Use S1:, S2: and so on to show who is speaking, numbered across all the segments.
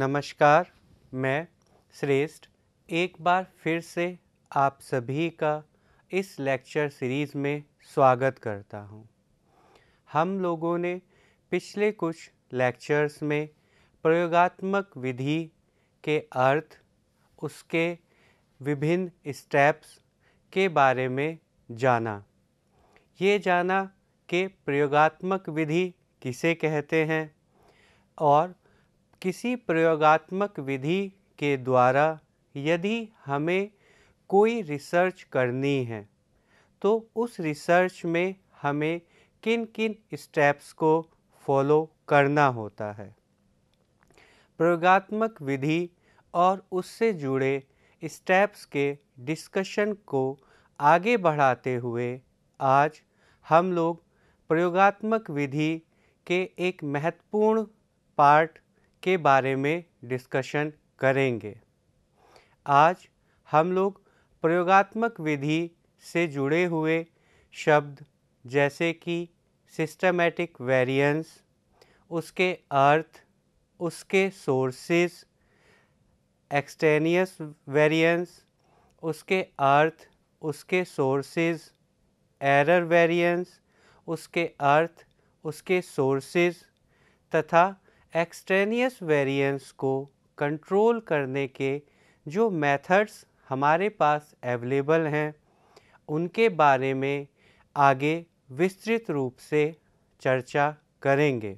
S1: नमस्कार मैं श्रेष्ठ एक बार फिर से आप सभी का इस लेक्चर सीरीज़ में स्वागत करता हूं। हम लोगों ने पिछले कुछ लेक्चर्स में प्रयोगात्मक विधि के अर्थ उसके विभिन्न स्टेप्स के बारे में जाना ये जाना कि प्रयोगात्मक विधि किसे कहते हैं और किसी प्रयोगात्मक विधि के द्वारा यदि हमें कोई रिसर्च करनी है तो उस रिसर्च में हमें किन किन स्टेप्स को फॉलो करना होता है प्रयोगात्मक विधि और उससे जुड़े स्टेप्स के डिस्कशन को आगे बढ़ाते हुए आज हम लोग प्रयोगात्मक विधि के एक महत्वपूर्ण पार्ट के बारे में डिस्कशन करेंगे आज हम लोग प्रयोगात्मक विधि से जुड़े हुए शब्द जैसे कि सिस्टमैटिक वेरिएंस उसके अर्थ उसके सोर्सेस एक्सटेनियस वेरिएंस उसके अर्थ उसके सोर्सेज एरर वेरिएंस उसके अर्थ उसके सोर्सेज तथा एक्सट्रेनियस वेरिएंस को कंट्रोल करने के जो मेथड्स हमारे पास अवेलेबल हैं उनके बारे में आगे विस्तृत रूप से चर्चा करेंगे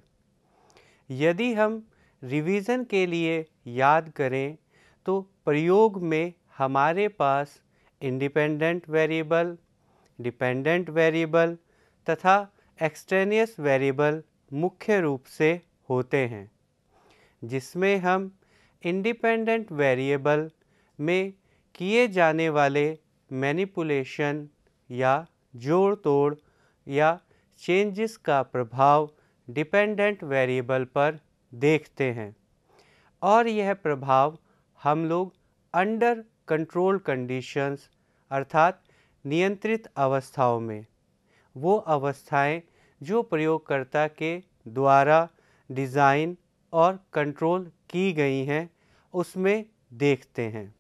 S1: यदि हम रिवीजन के लिए याद करें तो प्रयोग में हमारे पास इंडिपेंडेंट वेरिएबल डिपेंडेंट वेरिएबल तथा एक्सट्रेनियस वेरिएबल मुख्य रूप से होते हैं जिसमें हम इंडिपेंडेंट वेरिएबल में किए जाने वाले मैनिपुलेशन या जोड़ तोड़ या चेंजेस का प्रभाव डिपेंडेंट वेरिएबल पर देखते हैं और यह प्रभाव हम लोग अंडर कंट्रोल कंडीशंस अर्थात नियंत्रित अवस्थाओं में वो अवस्थाएं जो प्रयोगकर्ता के द्वारा डिज़ाइन और कंट्रोल की गई हैं उसमें देखते हैं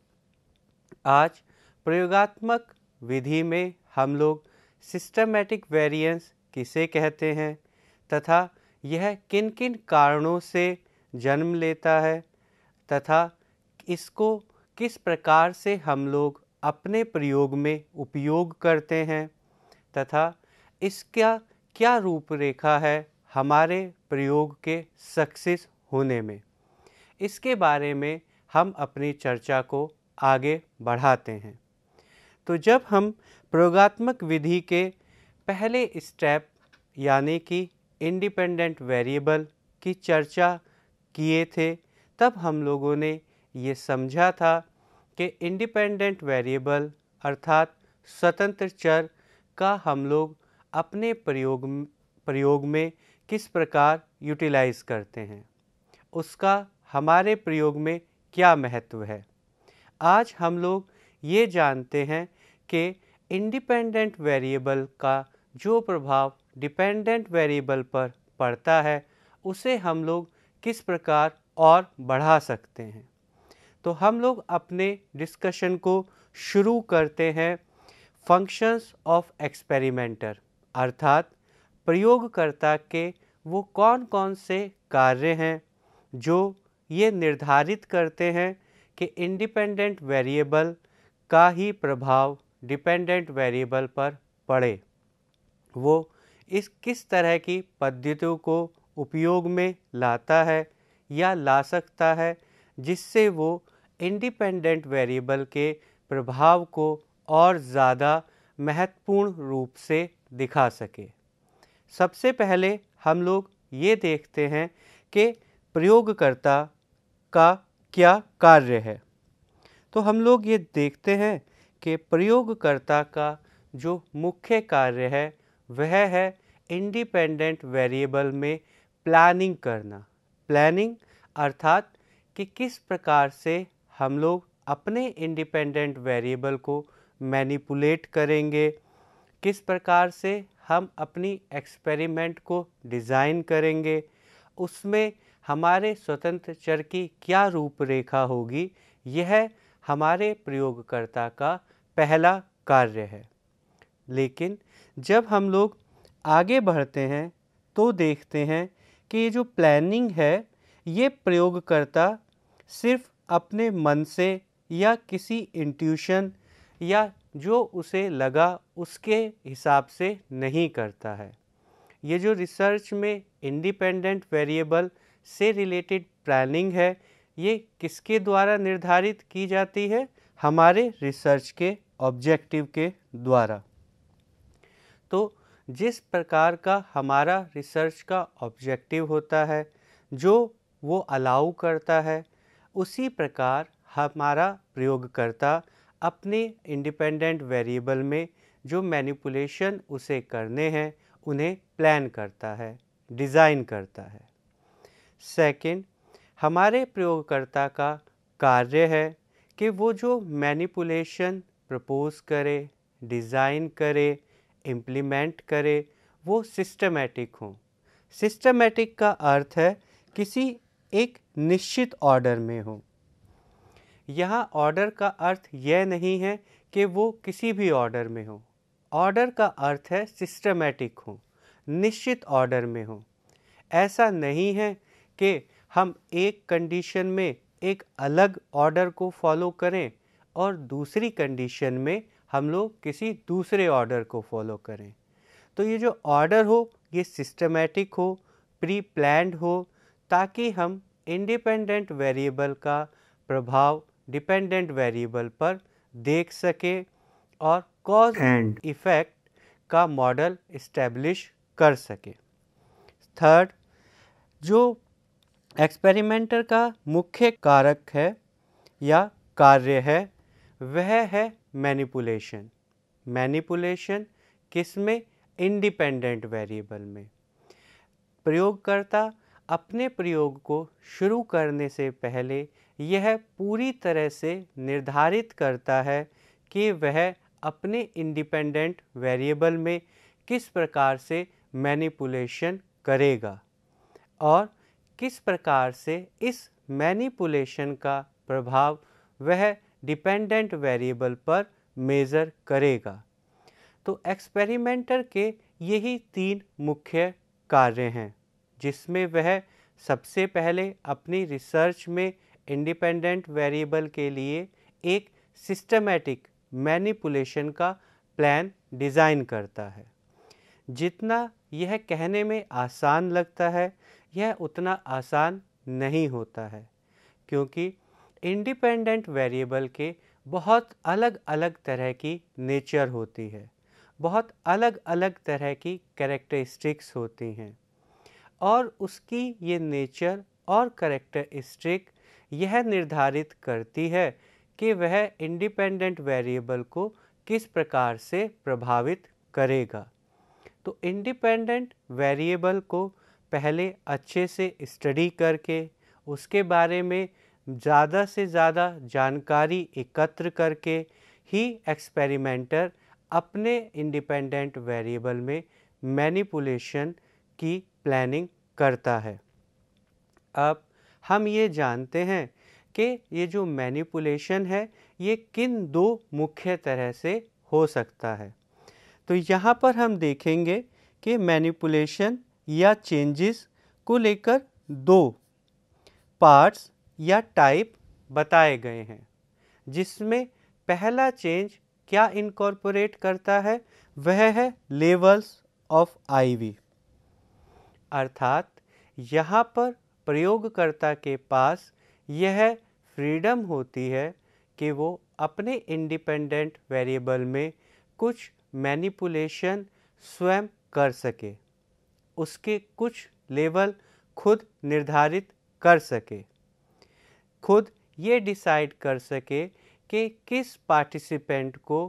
S1: आज प्रयोगात्मक विधि में हम लोग सिस्टमैटिक वेरिएंस किसे कहते हैं तथा यह किन किन कारणों से जन्म लेता है तथा इसको किस प्रकार से हम लोग अपने प्रयोग में उपयोग करते हैं तथा इसका क्या रूपरेखा है हमारे प्रयोग के सक्सेस होने में इसके बारे में हम अपनी चर्चा को आगे बढ़ाते हैं तो जब हम प्रयोगात्मक विधि के पहले स्टेप यानी कि इंडिपेंडेंट वेरिएबल की चर्चा किए थे तब हम लोगों ने ये समझा था कि इंडिपेंडेंट वेरिएबल अर्थात स्वतंत्र चर का हम लोग अपने प्रयोग प्रयोग में किस प्रकार यूटिलाइज करते हैं उसका हमारे प्रयोग में क्या महत्व है आज हम लोग ये जानते हैं कि इंडिपेंडेंट वेरिएबल का जो प्रभाव डिपेंडेंट वेरिएबल पर पड़ता है उसे हम लोग किस प्रकार और बढ़ा सकते हैं तो हम लोग अपने डिस्कशन को शुरू करते हैं फंक्शंस ऑफ एक्सपेरिमेंटर अर्थात प्रयोगकर्ता के वो कौन कौन से कार्य हैं जो ये निर्धारित करते हैं कि इंडिपेंडेंट वेरिएबल का ही प्रभाव डिपेंडेंट वेरिएबल पर पड़े वो इस किस तरह की पद्धतियों को उपयोग में लाता है या ला सकता है जिससे वो इंडिपेंडेंट वेरिएबल के प्रभाव को और ज़्यादा महत्वपूर्ण रूप से दिखा सके सबसे पहले हम लोग ये देखते हैं कि प्रयोगकर्ता का क्या कार्य है तो हम लोग ये देखते हैं कि प्रयोगकर्ता का जो मुख्य कार्य है वह है इंडिपेंडेंट वेरिएबल में प्लानिंग करना प्लानिंग अर्थात कि किस प्रकार से हम लोग अपने इंडिपेंडेंट वेरिएबल को मैनिपुलेट करेंगे किस प्रकार से हम अपनी एक्सपेरिमेंट को डिज़ाइन करेंगे उसमें हमारे स्वतंत्र चर की क्या रूपरेखा होगी यह हमारे प्रयोगकर्ता का पहला कार्य है लेकिन जब हम लोग आगे बढ़ते हैं तो देखते हैं कि ये जो प्लानिंग है ये प्रयोगकर्ता सिर्फ अपने मन से या किसी इंट्यूशन या जो उसे लगा उसके हिसाब से नहीं करता है ये जो रिसर्च में इंडिपेंडेंट वेरिएबल से रिलेटेड प्लानिंग है ये किसके द्वारा निर्धारित की जाती है हमारे रिसर्च के ऑब्जेक्टिव के द्वारा तो जिस प्रकार का हमारा रिसर्च का ऑब्जेक्टिव होता है जो वो अलाउ करता है उसी प्रकार हमारा प्रयोगकर्ता अपने इंडिपेंडेंट वेरिएबल में जो मैनिपुलेशन उसे करने हैं उन्हें प्लान करता है डिज़ाइन करता है सेकंड हमारे प्रयोगकर्ता का कार्य है कि वो जो मैनिपुलेशन प्रपोज करे डिज़ाइन करे इम्प्लीमेंट करे वो सिस्टमेटिक हों सिस्टमेटिक का अर्थ है किसी एक निश्चित ऑर्डर में हो यहाँ ऑर्डर का अर्थ यह नहीं है कि वो किसी भी ऑर्डर में हो ऑर्डर का अर्थ है सिस्टमेटिक हो निश्चित ऑर्डर में हो ऐसा नहीं है कि हम एक कंडीशन में एक अलग ऑर्डर को फॉलो करें और दूसरी कंडीशन में हम लोग किसी दूसरे ऑर्डर को फॉलो करें तो ये जो ऑर्डर हो ये सिस्टमेटिक हो प्री प्लान्ड हो ताकि हम इंडिपेंडेंट वेरिएबल का प्रभाव डिपेंडेंट वेरिएबल पर देख सके और कॉज एंड इफेक्ट का मॉडल इस्टेब्लिश कर सके थर्ड जो एक्सपेरिमेंटर का मुख्य कारक है या कार्य है वह है मैनिपुलेशन मैनिपुलेशन किस में इंडिपेंडेंट वेरिएबल में प्रयोगकर्ता अपने प्रयोग को शुरू करने से पहले यह पूरी तरह से निर्धारित करता है कि वह अपने इंडिपेंडेंट वेरिएबल में किस प्रकार से मैनिपुलेशन करेगा और किस प्रकार से इस मैनिपुलेशन का प्रभाव वह डिपेंडेंट वेरिएबल पर मेज़र करेगा तो एक्सपेरिमेंटर के यही तीन मुख्य कार्य हैं जिसमें वह सबसे पहले अपनी रिसर्च में इंडिपेंडेंट वेरिएबल के लिए एक सिस्टमेटिक मैनिपुलेशन का प्लान डिज़ाइन करता है जितना यह कहने में आसान लगता है यह उतना आसान नहीं होता है क्योंकि इंडिपेंडेंट वेरिएबल के बहुत अलग अलग तरह की नेचर होती है बहुत अलग अलग तरह की करेक्टरिस्टिक्स होती हैं और उसकी ये नेचर और करेक्टरिस्टिक यह निर्धारित करती है कि वह इंडिपेंडेंट वेरिएबल को किस प्रकार से प्रभावित करेगा तो इंडिपेंडेंट वेरिएबल को पहले अच्छे से स्टडी करके उसके बारे में ज़्यादा से ज़्यादा जानकारी एकत्र करके ही एक्सपेरिमेंटर अपने इंडिपेंडेंट वेरिएबल में मैनिपुलेशन की प्लानिंग करता है अब हम ये जानते हैं कि ये जो मैनिपुलेशन है ये किन दो मुख्य तरह से हो सकता है तो यहाँ पर हम देखेंगे कि मैनिपुलेशन या चेंजेस को लेकर दो पार्ट्स या टाइप बताए गए हैं जिसमें पहला चेंज क्या इनकॉर्पोरेट करता है वह है लेवल्स ऑफ आईवी अर्थात यहाँ पर प्रयोगकर्ता के पास यह फ्रीडम होती है कि वो अपने इंडिपेंडेंट वेरिएबल में कुछ मैनिपुलेशन स्वयं कर सके उसके कुछ लेवल खुद निर्धारित कर सके खुद ये डिसाइड कर सके कि किस पार्टिसिपेंट को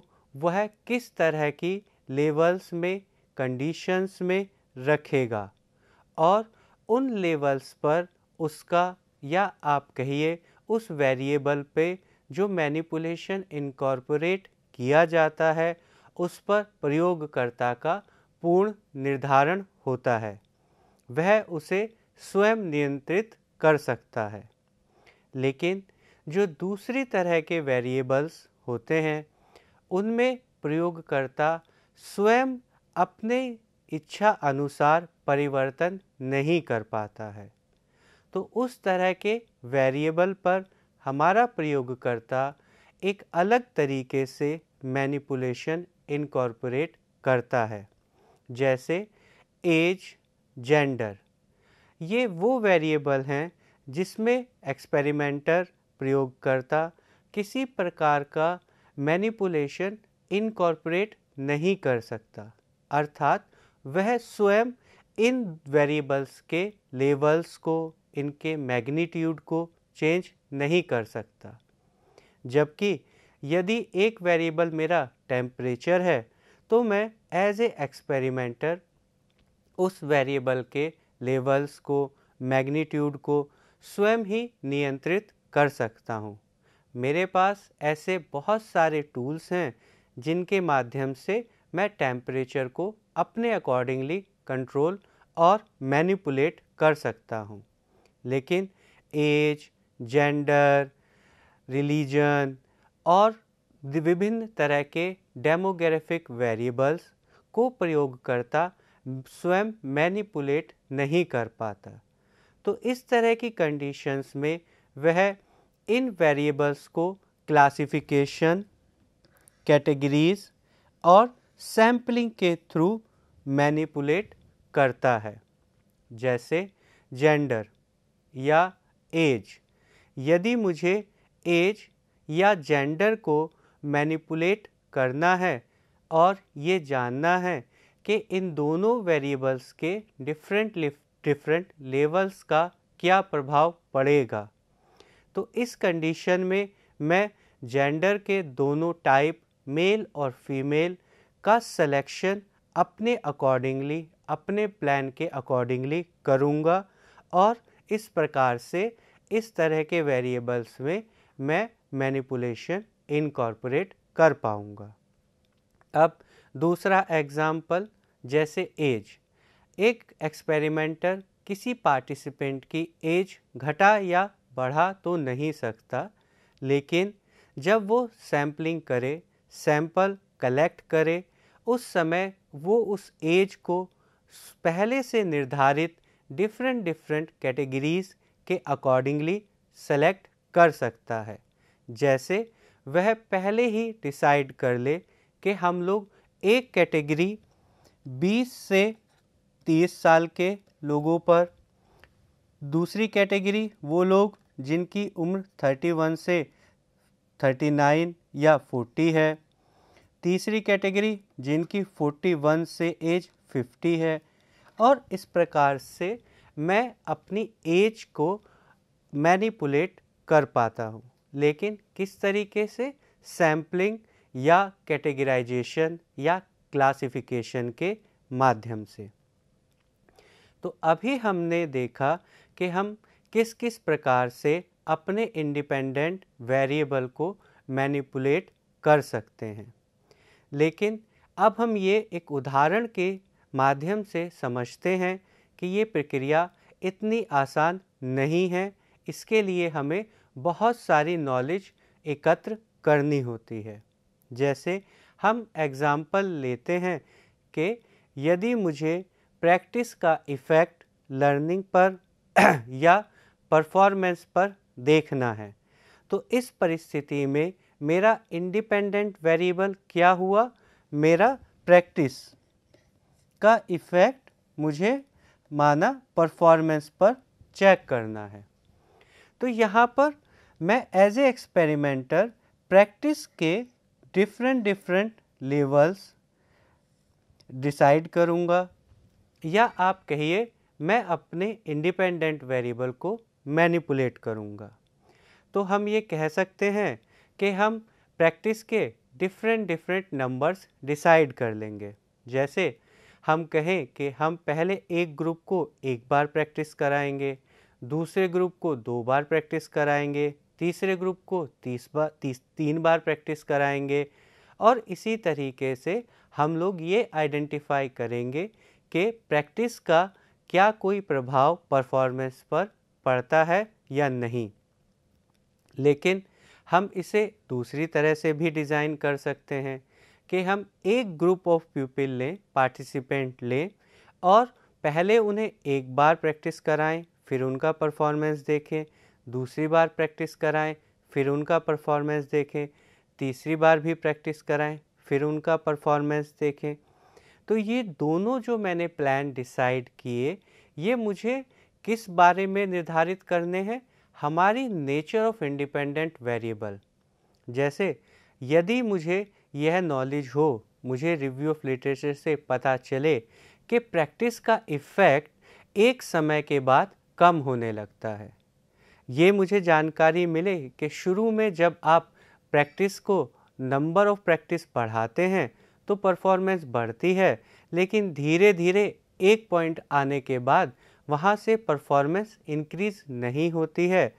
S1: वह किस तरह की लेवल्स में कंडीशंस में रखेगा और उन लेवल्स पर उसका या आप कहिए उस वेरिएबल पे जो मैनिपुलेशन इनकॉर्पोरेट किया जाता है उस पर प्रयोगकर्ता का पूर्ण निर्धारण होता है वह उसे स्वयं नियंत्रित कर सकता है लेकिन जो दूसरी तरह के वेरिएबल्स होते हैं उनमें प्रयोगकर्ता स्वयं अपने इच्छा अनुसार परिवर्तन नहीं कर पाता है तो उस तरह के वेरिएबल पर हमारा प्रयोगकर्ता एक अलग तरीके से मैनिपुलेशन इनकॉर्पोरेट करता है जैसे एज जेंडर ये वो वेरिएबल हैं जिसमें एक्सपेरिमेंटर प्रयोगकर्ता किसी प्रकार का मैनिपुलेशन इनकॉर्पोरेट नहीं कर सकता अर्थात वह स्वयं इन वेरिएबल्स के लेवल्स को इनके मैग्नीट्यूड को चेंज नहीं कर सकता जबकि यदि एक वेरिएबल मेरा टेम्परेचर है तो मैं एज ए एक्सपेरिमेंटर उस वेरिएबल के लेवल्स को मैग्नीट्यूड को स्वयं ही नियंत्रित कर सकता हूँ मेरे पास ऐसे बहुत सारे टूल्स हैं जिनके माध्यम से मैं टेम्परेचर को अपने अकॉर्डिंगली कंट्रोल और मैनिपुलेट कर सकता हूँ लेकिन एज जेंडर रिलीजन और विभिन्न तरह के डेमोग्राफिक वेरिएबल्स को प्रयोगकर्ता स्वयं मैनिपुलेट नहीं कर पाता तो इस तरह की कंडीशंस में वह इन वेरिएबल्स को क्लासिफिकेशन कैटेगरीज और सैम्पलिंग के थ्रू मैनिपुलेट करता है जैसे जेंडर या एज यदि मुझे एज या जेंडर को मैनिपुलेट करना है और ये जानना है कि इन दोनों वेरिएबल्स के डिफरेंट डिफरेंट लेवल्स का क्या प्रभाव पड़ेगा तो इस कंडीशन में मैं जेंडर के दोनों टाइप मेल और फीमेल का सिलेक्शन अपने अकॉर्डिंगली अपने प्लान के अकॉर्डिंगली करूँगा और इस प्रकार से इस तरह के वेरिएबल्स में मैं मैनिपुलेशन इनकॉर्पोरेट कर पाऊँगा अब दूसरा एग्ज़ाम्पल जैसे एज एक एक्सपेरिमेंटर किसी पार्टिसिपेंट की एज घटा या बढ़ा तो नहीं सकता लेकिन जब वो सैम्पलिंग करे सैंपल कलेक्ट करे उस समय वो उस एज को पहले से निर्धारित डिफरेंट डिफरेंट कैटेगरीज के अकॉर्डिंगली सेलेक्ट कर सकता है जैसे वह पहले ही डिसाइड कर ले कि हम लोग एक कैटेगरी 20 से 30 साल के लोगों पर दूसरी कैटेगरी वो लोग जिनकी उम्र 31 से 39 या 40 है तीसरी कैटेगरी जिनकी 41 से एज 50 है और इस प्रकार से मैं अपनी एज को मैनिपुलेट कर पाता हूँ लेकिन किस तरीके से सैम्पलिंग या कैटेगराइजेशन या क्लासिफिकेशन के माध्यम से तो अभी हमने देखा कि हम किस किस प्रकार से अपने इंडिपेंडेंट वेरिएबल को मैनिपुलेट कर सकते हैं लेकिन अब हम ये एक उदाहरण के माध्यम से समझते हैं कि ये प्रक्रिया इतनी आसान नहीं है इसके लिए हमें बहुत सारी नॉलेज एकत्र करनी होती है जैसे हम एग्ज़ाम्पल लेते हैं कि यदि मुझे प्रैक्टिस का इफ़ेक्ट लर्निंग पर या परफॉर्मेंस पर देखना है तो इस परिस्थिति में मेरा इंडिपेंडेंट वेरिएबल क्या हुआ मेरा प्रैक्टिस का इफ़ेक्ट मुझे माना परफॉर्मेंस पर चेक करना है तो यहाँ पर मैं एज ए एक्सपेरिमेंटर प्रैक्टिस के डिफरेंट डिफरेंट लेवल्स डिसाइड करूँगा या आप कहिए मैं अपने इंडिपेंडेंट वेरिएबल को मैनिपुलेट करूँगा तो हम ये कह सकते हैं कि हम प्रैक्टिस के डिफरेंट डिफरेंट नंबर्स डिसाइड कर लेंगे जैसे हम कहें कि हम पहले एक ग्रुप को एक बार प्रैक्टिस कराएंगे दूसरे ग्रुप को दो बार प्रैक्टिस कराएंगे तीसरे ग्रुप को तीस बार तीस तीन बार प्रैक्टिस कराएंगे और इसी तरीके से हम लोग ये आइडेंटिफाई करेंगे कि प्रैक्टिस का क्या कोई प्रभाव परफॉर्मेंस पर पड़ता है या नहीं लेकिन हम इसे दूसरी तरह से भी डिज़ाइन कर सकते हैं कि हम एक ग्रुप ऑफ पीपल लें पार्टिसिपेंट लें और पहले उन्हें एक बार प्रैक्टिस कराएं फिर उनका परफॉर्मेंस देखें दूसरी बार प्रैक्टिस कराएं फिर उनका परफॉर्मेंस देखें तीसरी बार भी प्रैक्टिस कराएं फिर उनका परफॉर्मेंस देखें तो ये दोनों जो मैंने प्लान डिसाइड किए ये मुझे किस बारे में निर्धारित करने हैं हमारी नेचर ऑफ इंडिपेंडेंट वेरिएबल जैसे यदि मुझे यह नॉलेज हो मुझे रिव्यू ऑफ लिटरेचर से पता चले कि प्रैक्टिस का इफ़ेक्ट एक समय के बाद कम होने लगता है ये मुझे जानकारी मिले कि शुरू में जब आप प्रैक्टिस को नंबर ऑफ प्रैक्टिस बढ़ाते हैं तो परफॉर्मेंस बढ़ती है लेकिन धीरे धीरे एक पॉइंट आने के बाद वहाँ से परफॉर्मेंस इंक्रीज नहीं होती है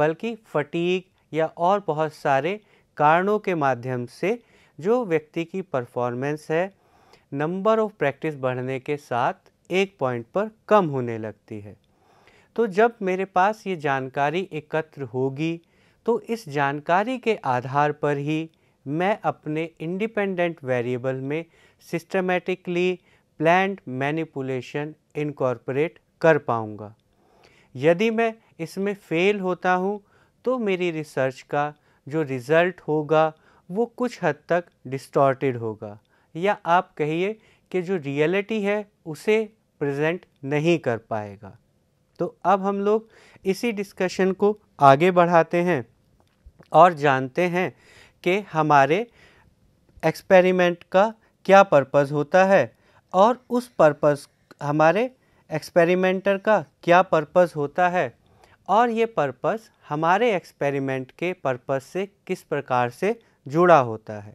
S1: बल्कि फटीक या और बहुत सारे कारणों के माध्यम से जो व्यक्ति की परफॉर्मेंस है नंबर ऑफ प्रैक्टिस बढ़ने के साथ एक पॉइंट पर कम होने लगती है तो जब मेरे पास ये जानकारी एकत्र होगी तो इस जानकारी के आधार पर ही मैं अपने इंडिपेंडेंट वेरिएबल में सिस्टमेटिकली प्लान्ड मैनिपुलेशन इनकॉर्पोरेट कर पाऊँगा यदि मैं इसमें फ़ेल होता हूँ तो मेरी रिसर्च का जो रिज़ल्ट होगा वो कुछ हद तक डिस्टॉर्टेड होगा या आप कहिए कि जो रियलिटी है उसे प्रेजेंट नहीं कर पाएगा तो अब हम लोग इसी डिस्कशन को आगे बढ़ाते हैं और जानते हैं कि हमारे एक्सपेरिमेंट का क्या पर्पस होता है और उस पर्पस हमारे एक्सपेरिमेंटर का क्या पर्पस होता है और ये पर्पस हमारे एक्सपेरिमेंट के पर्पस से किस प्रकार से जुड़ा होता है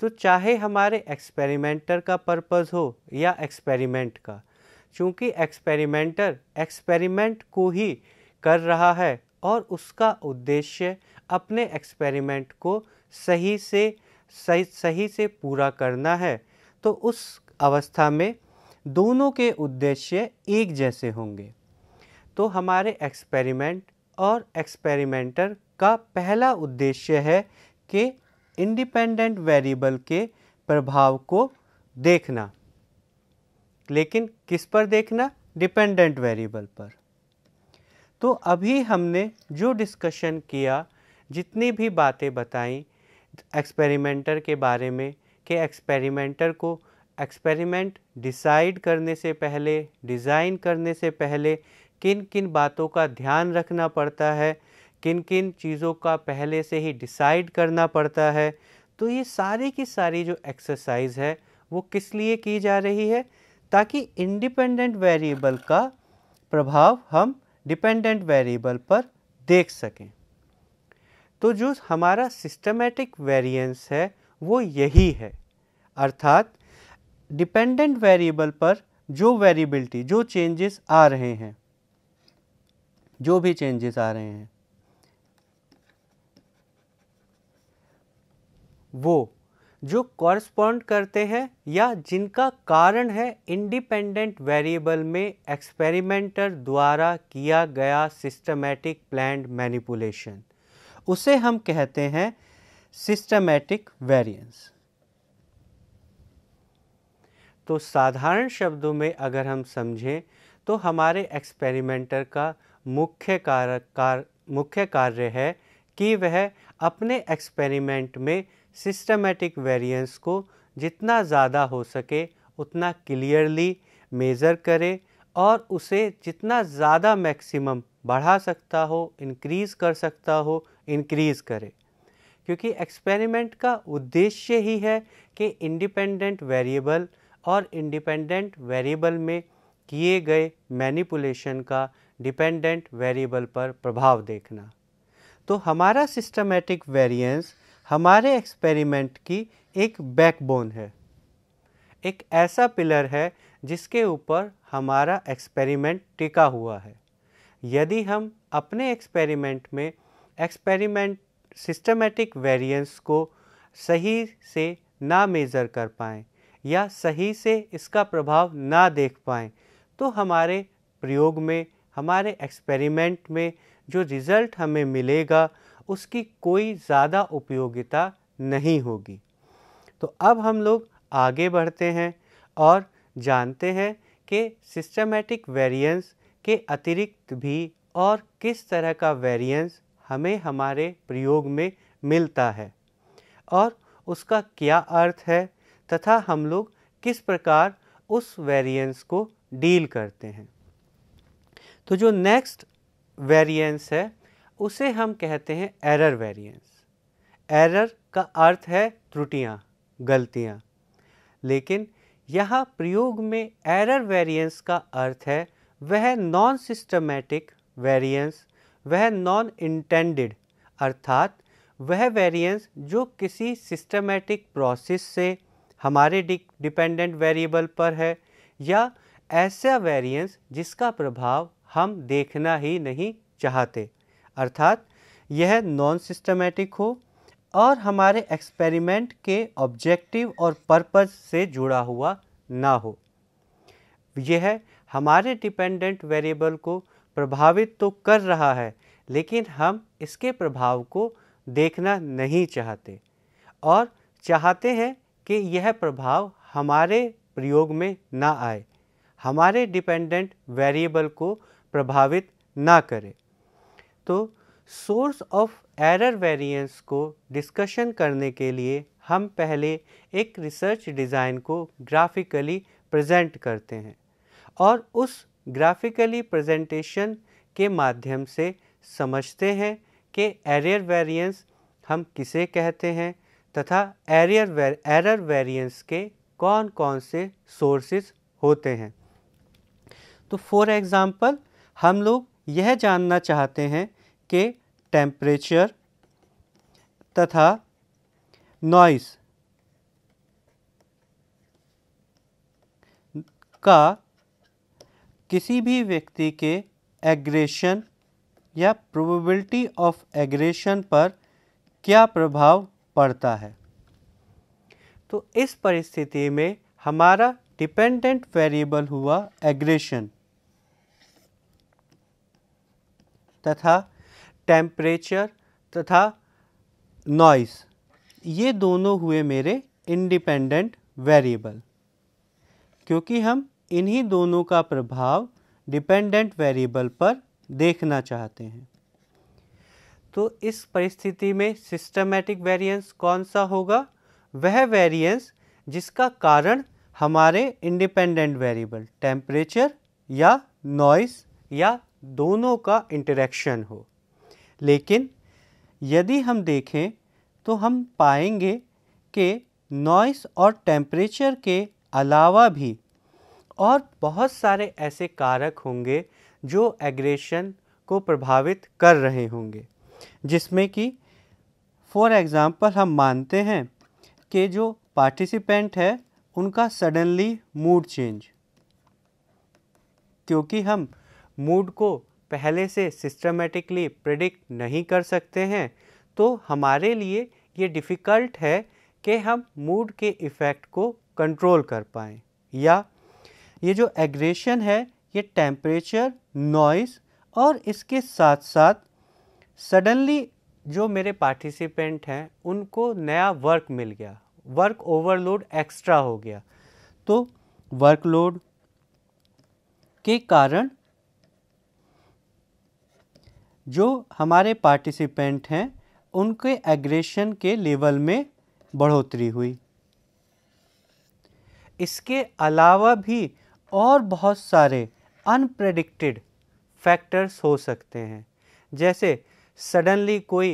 S1: तो चाहे हमारे एक्सपेरिमेंटर का पर्पस हो या एक्सपेरिमेंट का चूँकि एक्सपेरिमेंटर एक्सपेरिमेंट को ही कर रहा है और उसका उद्देश्य अपने एक्सपेरिमेंट को सही से सही सही से पूरा करना है तो उस अवस्था में दोनों के उद्देश्य एक जैसे होंगे तो हमारे एक्सपेरिमेंट और एक्सपेरिमेंटर का पहला उद्देश्य है कि इंडिपेंडेंट वेरिएबल के प्रभाव को देखना लेकिन किस पर देखना डिपेंडेंट वेरिएबल पर तो अभी हमने जो डिस्कशन किया जितनी भी बातें बताई एक्सपेरिमेंटर के बारे में कि एक्सपेरिमेंटर को एक्सपेरिमेंट डिसाइड करने से पहले डिज़ाइन करने से पहले किन किन बातों का ध्यान रखना पड़ता है किन किन चीज़ों का पहले से ही डिसाइड करना पड़ता है तो ये सारी की सारी जो एक्सरसाइज है वो किस लिए की जा रही है ताकि इंडिपेंडेंट वेरिएबल का प्रभाव हम डिपेंडेंट वेरिएबल पर देख सकें तो जो हमारा सिस्टमेटिक वेरिएंस है वो यही है अर्थात डिपेंडेंट वेरिएबल पर जो वेरिएबिलिटी जो चेंजेस आ रहे हैं जो भी चेंजेस आ रहे हैं वो जो कॉरस्पॉन्ड करते हैं या जिनका कारण है इंडिपेंडेंट वेरिएबल में एक्सपेरिमेंटर द्वारा किया गया सिस्टमैटिक प्लैंड मैनिपुलेशन उसे हम कहते हैं सिस्टमैटिक वेरिएंस तो साधारण शब्दों में अगर हम समझें तो हमारे एक्सपेरिमेंटर का मुख्य कार्य कार, मुख्य कार्य है कि वह अपने एक्सपेरिमेंट में सिस्टमेटिक वेरिएंस को जितना ज़्यादा हो सके उतना क्लियरली मेज़र करे और उसे जितना ज़्यादा मैक्सिमम बढ़ा सकता हो इंक्रीज़ कर सकता हो इंक्रीज़ करे क्योंकि एक्सपेरिमेंट का उद्देश्य ही है कि इंडिपेंडेंट वेरिएबल और इंडिपेंडेंट वेरिएबल में किए गए मैनिपुलेशन का डिपेंडेंट वेरिएबल पर प्रभाव देखना तो हमारा सिस्टमेटिक वेरिएंस हमारे एक्सपेरिमेंट की एक बैकबोन है एक ऐसा पिलर है जिसके ऊपर हमारा एक्सपेरिमेंट टिका हुआ है यदि हम अपने एक्सपेरिमेंट में एक्सपेरिमेंट सिस्टमेटिक वेरिएंस को सही से ना मेज़र कर पाएँ या सही से इसका प्रभाव ना देख पाएँ तो हमारे प्रयोग में हमारे एक्सपेरिमेंट में जो रिज़ल्ट हमें मिलेगा उसकी कोई ज़्यादा उपयोगिता नहीं होगी तो अब हम लोग आगे बढ़ते हैं और जानते हैं कि सिस्टमेटिक वेरिएंस के अतिरिक्त भी और किस तरह का वेरिएंस हमें हमारे प्रयोग में मिलता है और उसका क्या अर्थ है तथा हम लोग किस प्रकार उस वेरिएंस को डील करते हैं तो जो नेक्स्ट वेरिएंस है उसे हम कहते हैं एरर वेरिएंस एरर का अर्थ है त्रुटियां, गलतियां। लेकिन यहाँ प्रयोग में एरर वेरिएंस का अर्थ है वह नॉन सिस्टमैटिक वेरिएंस वह नॉन इंटेंडेड अर्थात वह वेरिएंस जो किसी सिस्टमैटिक प्रोसेस से हमारे डिपेंडेंट वेरिएबल पर है या ऐसा वेरिएंस जिसका प्रभाव हम देखना ही नहीं चाहते अर्थात यह नॉन सिस्टमेटिक हो और हमारे एक्सपेरिमेंट के ऑब्जेक्टिव और पर्पस से जुड़ा हुआ ना हो यह हमारे डिपेंडेंट वेरिएबल को प्रभावित तो कर रहा है लेकिन हम इसके प्रभाव को देखना नहीं चाहते और चाहते हैं कि यह प्रभाव हमारे प्रयोग में ना आए हमारे डिपेंडेंट वेरिएबल को प्रभावित ना करे तो सोर्स ऑफ एरर वेरिएंस को डिस्कशन करने के लिए हम पहले एक रिसर्च डिज़ाइन को ग्राफिकली प्रेजेंट करते हैं और उस ग्राफिकली प्रेजेंटेशन के माध्यम से समझते हैं कि एरर वेरिएंस हम किसे कहते हैं तथा एरियर एरर वेरिएंस के कौन कौन से सोर्सेस होते हैं तो फॉर एग्ज़ाम्पल हम लोग यह जानना चाहते हैं कि टेम्परेचर तथा नॉइस का किसी भी व्यक्ति के एग्रेशन या प्रोबेबिलिटी ऑफ एग्रेशन पर क्या प्रभाव पड़ता है तो इस परिस्थिति में हमारा डिपेंडेंट वेरिएबल हुआ एग्रेशन तथा टेम्परेचर तथा नॉइस ये दोनों हुए मेरे इंडिपेंडेंट वेरिएबल क्योंकि हम इन्हीं दोनों का प्रभाव डिपेंडेंट वेरिएबल पर देखना चाहते हैं तो इस परिस्थिति में सिस्टमेटिक वेरिएंस कौन सा होगा वह वेरिएंस जिसका कारण हमारे इंडिपेंडेंट वेरिएबल टेम्परेचर या नॉइस या दोनों का इंटरेक्शन हो लेकिन यदि हम देखें तो हम पाएंगे कि नॉइस और टेम्परेचर के अलावा भी और बहुत सारे ऐसे कारक होंगे जो एग्रेशन को प्रभावित कर रहे होंगे जिसमें कि फॉर एग्ज़ाम्पल हम मानते हैं कि जो पार्टिसिपेंट है उनका सडनली मूड चेंज क्योंकि हम मूड को पहले से सिस्टमेटिकली प्रिडिक्ट नहीं कर सकते हैं तो हमारे लिए ये डिफ़िकल्ट है कि हम मूड के इफ़ेक्ट को कंट्रोल कर पाएँ या ये जो एग्रेशन है ये टेम्परेचर नॉइस और इसके साथ साथ सडनली जो मेरे पार्टिसिपेंट हैं उनको नया वर्क मिल गया वर्क ओवरलोड एक्स्ट्रा हो गया तो वर्कलोड के कारण जो हमारे पार्टिसिपेंट हैं उनके एग्रेशन के लेवल में बढ़ोतरी हुई इसके अलावा भी और बहुत सारे अनप्रेडिक्टेड फैक्टर्स हो सकते हैं जैसे सडनली कोई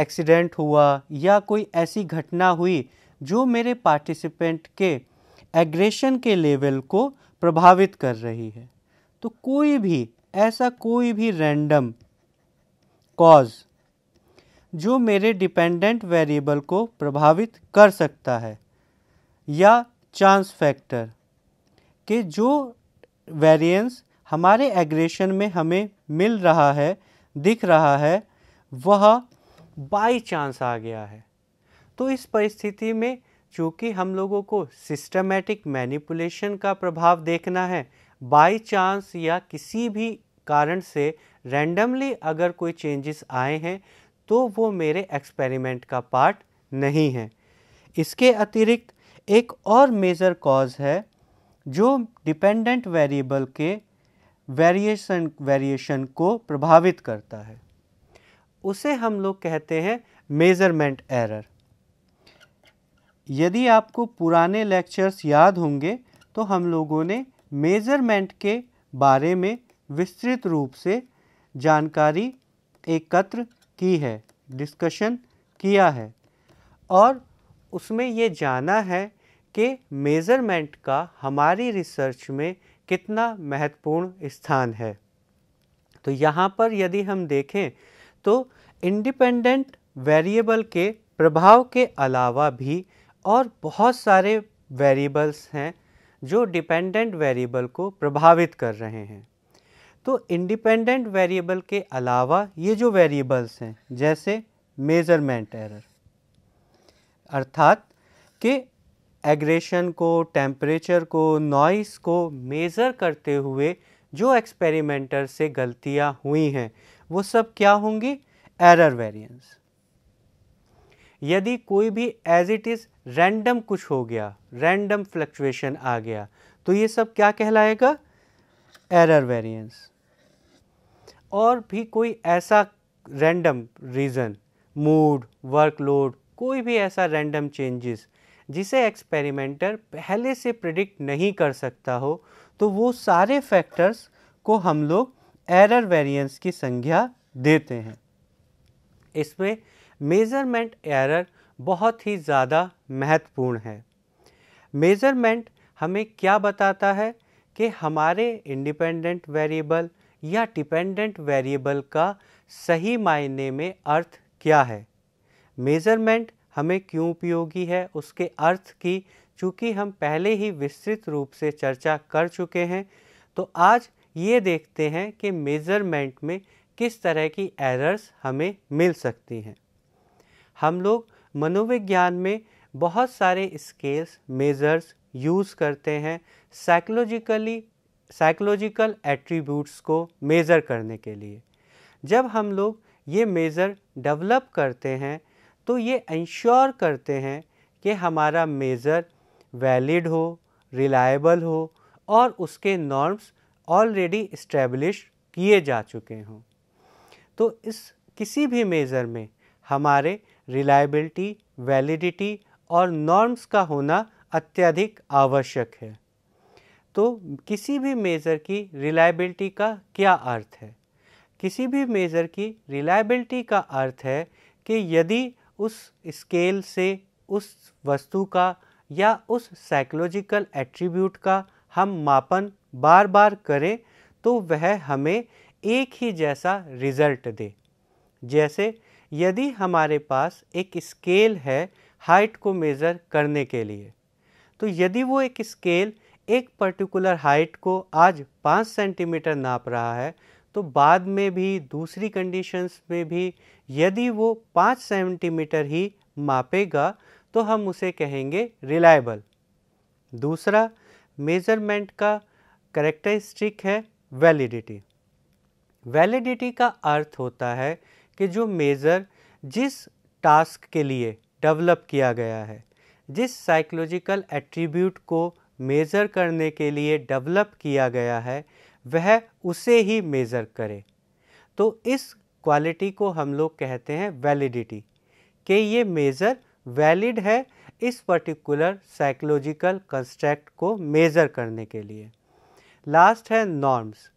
S1: एक्सीडेंट हुआ या कोई ऐसी घटना हुई जो मेरे पार्टिसिपेंट के एग्रेशन के लेवल को प्रभावित कर रही है तो कोई भी ऐसा कोई भी रैंडम कॉज जो मेरे डिपेंडेंट वेरिएबल को प्रभावित कर सकता है या चांस फैक्टर के जो वेरिएंस हमारे एग्रेशन में हमें मिल रहा है दिख रहा है वह बाय चांस आ गया है तो इस परिस्थिति में चूँकि हम लोगों को सिस्टमेटिक मैनिपुलेशन का प्रभाव देखना है बाय चांस या किसी भी कारण से रैंडमली अगर कोई चेंजेस आए हैं तो वो मेरे एक्सपेरिमेंट का पार्ट नहीं है इसके अतिरिक्त एक और मेजर कॉज है जो डिपेंडेंट वेरिएबल के वेरिएशन वेरिएशन को प्रभावित करता है उसे हम लोग कहते हैं मेज़रमेंट एरर यदि आपको पुराने लेक्चर्स याद होंगे तो हम लोगों ने मेज़रमेंट के बारे में विस्तृत रूप से जानकारी एकत्र की है डिस्कशन किया है और उसमें ये जाना है कि मेज़रमेंट का हमारी रिसर्च में कितना महत्वपूर्ण स्थान है तो यहाँ पर यदि हम देखें तो इंडिपेंडेंट वेरिएबल के प्रभाव के अलावा भी और बहुत सारे वेरिएबल्स हैं जो डिपेंडेंट वेरिएबल को प्रभावित कर रहे हैं तो इंडिपेंडेंट वेरिएबल के अलावा ये जो वेरिएबल्स हैं जैसे मेज़रमेंट एरर अर्थात कि एग्रेशन को टेम्परेचर को नॉइस को मेज़र करते हुए जो एक्सपेरिमेंटर से गलतियां हुई हैं वो सब क्या होंगी एरर वेरिएंस यदि कोई भी एज इट इज़ रैंडम कुछ हो गया रैंडम फ्लक्चुएशन आ गया तो ये सब क्या कहलाएगा एरर वेरिएंस और भी कोई ऐसा रैंडम रीज़न मूड वर्कलोड कोई भी ऐसा रैंडम चेंजेस जिसे एक्सपेरिमेंटर पहले से प्रिडिक्ट नहीं कर सकता हो तो वो सारे फैक्टर्स को हम लोग एरर वेरिएंस की संज्ञा देते हैं इसमें मेज़रमेंट एरर बहुत ही ज़्यादा महत्वपूर्ण है मेज़रमेंट हमें क्या बताता है कि हमारे इंडिपेंडेंट वेरिएबल या डिपेंडेंट वेरिएबल का सही मायने में अर्थ क्या है मेज़रमेंट हमें क्यों उपयोगी है उसके अर्थ की चूँकि हम पहले ही विस्तृत रूप से चर्चा कर चुके हैं तो आज ये देखते हैं कि मेज़रमेंट में किस तरह की एरर्स हमें मिल सकती हैं हम लोग मनोविज्ञान में बहुत सारे स्केल्स मेज़र्स यूज़ करते हैं साइकोलॉजिकली साइकोलॉजिकल एट्रीब्यूट्स को मेज़र करने के लिए जब हम लोग ये मेज़र डेवलप करते हैं तो ये इंश्योर करते हैं कि हमारा मेज़र वैलिड हो रिलायबल हो और उसके नॉर्म्स ऑलरेडी इस्टेब्लिश किए जा चुके हों तो इस किसी भी मेज़र में हमारे रिलायबिलिटी वैलिडिटी और नॉर्म्स का होना अत्यधिक आवश्यक है तो किसी भी मेज़र की रिलायबिलिटी का क्या अर्थ है किसी भी मेज़र की रिलायबिलिटी का अर्थ है कि यदि उस स्केल से उस वस्तु का या उस साइकोलॉजिकल एट्रीब्यूट का हम मापन बार बार करें तो वह हमें एक ही जैसा रिज़ल्ट दे जैसे यदि हमारे पास एक स्केल है हाइट को मेज़र करने के लिए तो यदि वो एक स्केल एक पर्टिकुलर हाइट को आज पाँच सेंटीमीटर नाप रहा है तो बाद में भी दूसरी कंडीशंस में भी यदि वो पाँच सेंटीमीटर ही मापेगा तो हम उसे कहेंगे रिलायबल दूसरा मेज़रमेंट का करेक्टरिस्टिक है वैलिडिटी वैलिडिटी का अर्थ होता है कि जो मेज़र जिस टास्क के लिए डेवलप किया गया है जिस साइकोलॉजिकल एट्रीब्यूट को मेज़र करने के लिए डेवलप किया गया है वह उसे ही मेज़र करे तो इस क्वालिटी को हम लोग कहते हैं वैलिडिटी कि ये मेज़र वैलिड है इस पर्टिकुलर साइकोलॉजिकल कंस्ट्रक्ट को मेज़र करने के लिए लास्ट है नॉर्म्स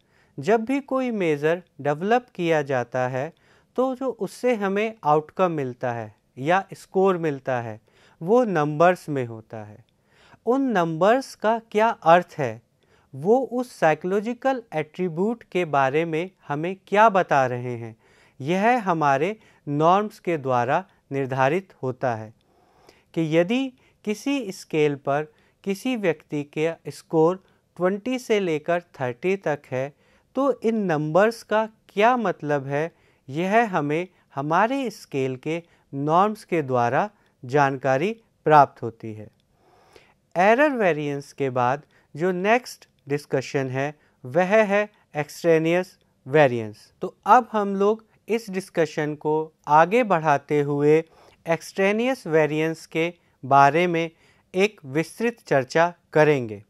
S1: जब भी कोई मेज़र डेवलप किया जाता है तो जो उससे हमें आउटकम मिलता है या स्कोर मिलता है वो नंबर्स में होता है उन नंबर्स का क्या अर्थ है वो उस साइकोलॉजिकल एट्रीब्यूट के बारे में हमें क्या बता रहे हैं यह हमारे नॉर्म्स के द्वारा निर्धारित होता है कि यदि किसी स्केल पर किसी व्यक्ति के स्कोर 20 से लेकर 30 तक है तो इन नंबर्स का क्या मतलब है यह हमें हमारे स्केल के नॉर्म्स के द्वारा जानकारी प्राप्त होती है एरर वेरिएंस के बाद जो नेक्स्ट डिस्कशन है वह है एक्सट्रेनियस वेरिएंस तो अब हम लोग इस डिस्कशन को आगे बढ़ाते हुए एक्सट्रेनियस वेरिएंस के बारे में एक विस्तृत चर्चा करेंगे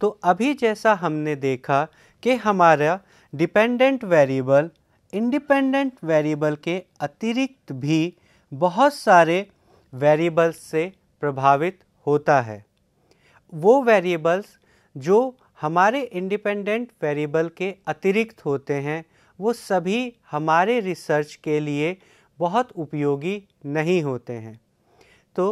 S1: तो अभी जैसा हमने देखा कि हमारा डिपेंडेंट वेरिएबल इंडिपेंडेंट वेरिएबल के अतिरिक्त भी बहुत सारे वेरिएबल्स से प्रभावित होता है वो वेरिएबल्स जो हमारे इंडिपेंडेंट वेरिएबल के अतिरिक्त होते हैं वो सभी हमारे रिसर्च के लिए बहुत उपयोगी नहीं होते हैं तो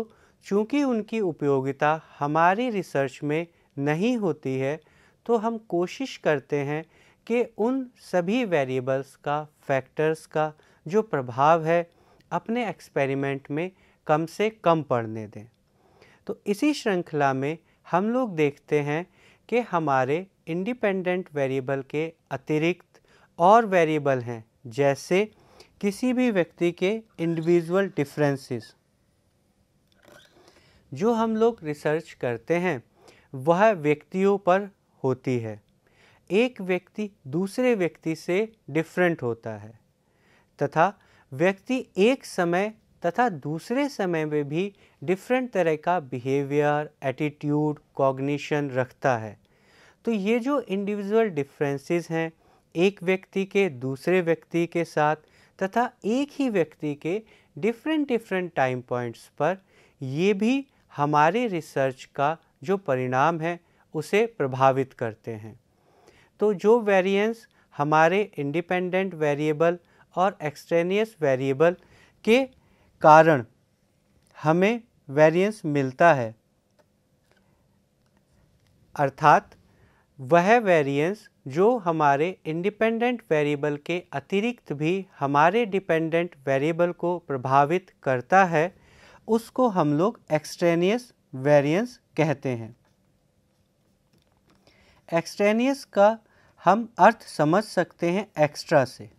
S1: चूँकि उनकी उपयोगिता हमारी रिसर्च में नहीं होती है तो हम कोशिश करते हैं कि उन सभी वेरिएबल्स का फैक्टर्स का जो प्रभाव है अपने एक्सपेरिमेंट में कम से कम पढ़ने दें तो इसी श्रृंखला में हम लोग देखते हैं कि हमारे इंडिपेंडेंट वेरिएबल के अतिरिक्त और वेरिएबल हैं जैसे किसी भी व्यक्ति के इंडिविजुअल डिफरेंसेस जो हम लोग रिसर्च करते हैं वह व्यक्तियों पर होती है एक व्यक्ति दूसरे व्यक्ति से डिफरेंट होता है तथा व्यक्ति एक समय तथा दूसरे समय में भी डिफरेंट तरह का बिहेवियर एटीट्यूड कॉग्निशन रखता है तो ये जो इंडिविजुअल डिफरेंसेस हैं एक व्यक्ति के दूसरे व्यक्ति के साथ तथा एक ही व्यक्ति के डिफरेंट डिफरेंट टाइम पॉइंट्स पर ये भी हमारे रिसर्च का जो परिणाम है उसे प्रभावित करते हैं तो जो वेरिएंस हमारे इंडिपेंडेंट वेरिएबल और एक्सट्रेनियस वेरिएबल के कारण हमें वेरिएंस मिलता है अर्थात वह वेरिएंस जो हमारे इंडिपेंडेंट वेरिएबल के अतिरिक्त भी हमारे डिपेंडेंट वेरिएबल को प्रभावित करता है उसको हम लोग एक्सट्रेनियस वेरिएंस कहते हैं एक्सट्रेनियस का हम अर्थ समझ सकते हैं एक्स्ट्रा से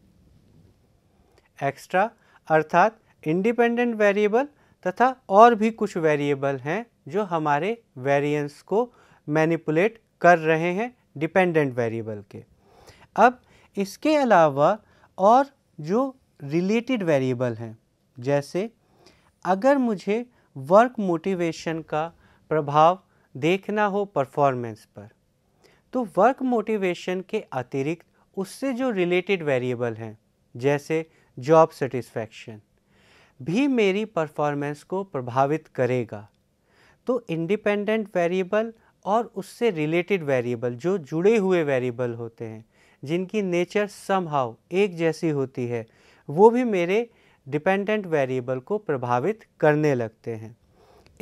S1: एक्स्ट्रा अर्थात इंडिपेंडेंट वेरिएबल तथा और भी कुछ वेरिएबल हैं जो हमारे वेरिएंस को मैनिपुलेट कर रहे हैं डिपेंडेंट वेरिएबल के अब इसके अलावा और जो रिलेटेड वेरिएबल हैं जैसे अगर मुझे वर्क मोटिवेशन का प्रभाव देखना हो परफॉर्मेंस पर तो वर्क मोटिवेशन के अतिरिक्त उससे जो रिलेटेड वेरिएबल हैं जैसे जॉब सेटिस्फैक्शन भी मेरी परफॉर्मेंस को प्रभावित करेगा तो इंडिपेंडेंट वेरिएबल और उससे रिलेटेड वेरिएबल जो जुड़े हुए वेरिएबल होते हैं जिनकी नेचर समहाउ एक जैसी होती है वो भी मेरे डिपेंडेंट वेरिएबल को प्रभावित करने लगते हैं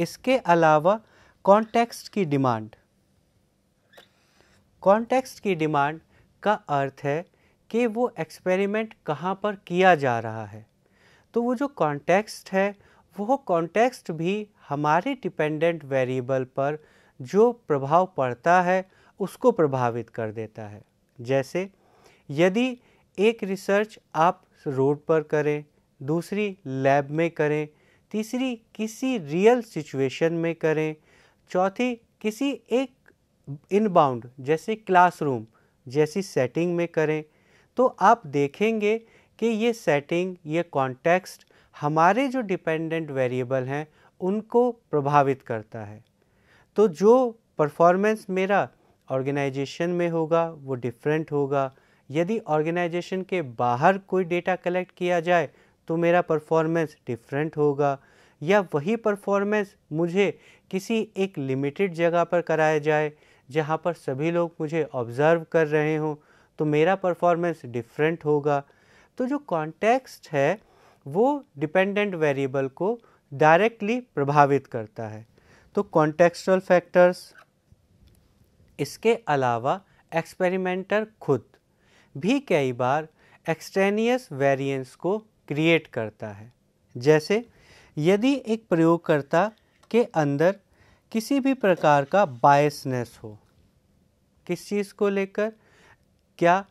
S1: इसके अलावा कॉन्टेक्स्ट की डिमांड कॉन्टेक्स्ट की डिमांड का अर्थ है कि वो एक्सपेरिमेंट कहाँ पर किया जा रहा है तो वो जो कॉन्टेक्स्ट है वो कॉन्टेक्स्ट भी हमारे डिपेंडेंट वेरिएबल पर जो प्रभाव पड़ता है उसको प्रभावित कर देता है जैसे यदि एक रिसर्च आप रोड पर करें दूसरी लैब में करें तीसरी किसी रियल सिचुएशन में करें चौथी किसी एक इनबाउंड जैसे क्लासरूम जैसी सेटिंग में करें तो आप देखेंगे कि ये सेटिंग ये कॉन्टेक्स्ट हमारे जो डिपेंडेंट वेरिएबल हैं उनको प्रभावित करता है तो जो परफॉर्मेंस मेरा ऑर्गेनाइजेशन में होगा वो डिफरेंट होगा यदि ऑर्गेनाइजेशन के बाहर कोई डेटा कलेक्ट किया जाए तो मेरा परफॉर्मेंस डिफरेंट होगा या वही परफॉर्मेंस मुझे किसी एक लिमिटेड जगह पर कराया जाए जहाँ पर सभी लोग मुझे ऑब्ज़र्व कर रहे हों तो मेरा परफॉर्मेंस डिफरेंट होगा तो जो कॉन्टेक्स्ट है वो डिपेंडेंट वेरिएबल को डायरेक्टली प्रभावित करता है तो कॉन्टेक्सुअल फैक्टर्स इसके अलावा एक्सपेरिमेंटर खुद भी कई बार एक्सटेनियस वेरिएंस को क्रिएट करता है जैसे यदि एक प्रयोगकर्ता के अंदर किसी भी प्रकार का बायसनेस हो किस चीज़ को लेकर क्या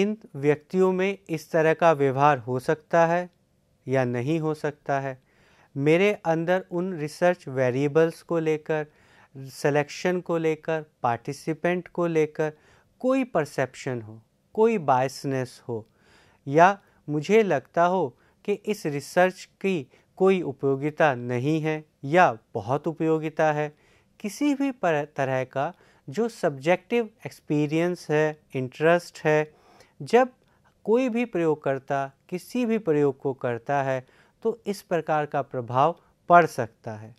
S1: इन व्यक्तियों में इस तरह का व्यवहार हो सकता है या नहीं हो सकता है मेरे अंदर उन रिसर्च वेरिएबल्स को लेकर सिलेक्शन को लेकर पार्टिसिपेंट को लेकर कोई परसेप्शन हो कोई बायसनेस हो या मुझे लगता हो कि इस रिसर्च की कोई उपयोगिता नहीं है या बहुत उपयोगिता है किसी भी तरह का जो सब्जेक्टिव एक्सपीरियंस है इंटरेस्ट है जब कोई भी प्रयोगकर्ता किसी भी प्रयोग को करता है तो इस प्रकार का प्रभाव पड़ सकता है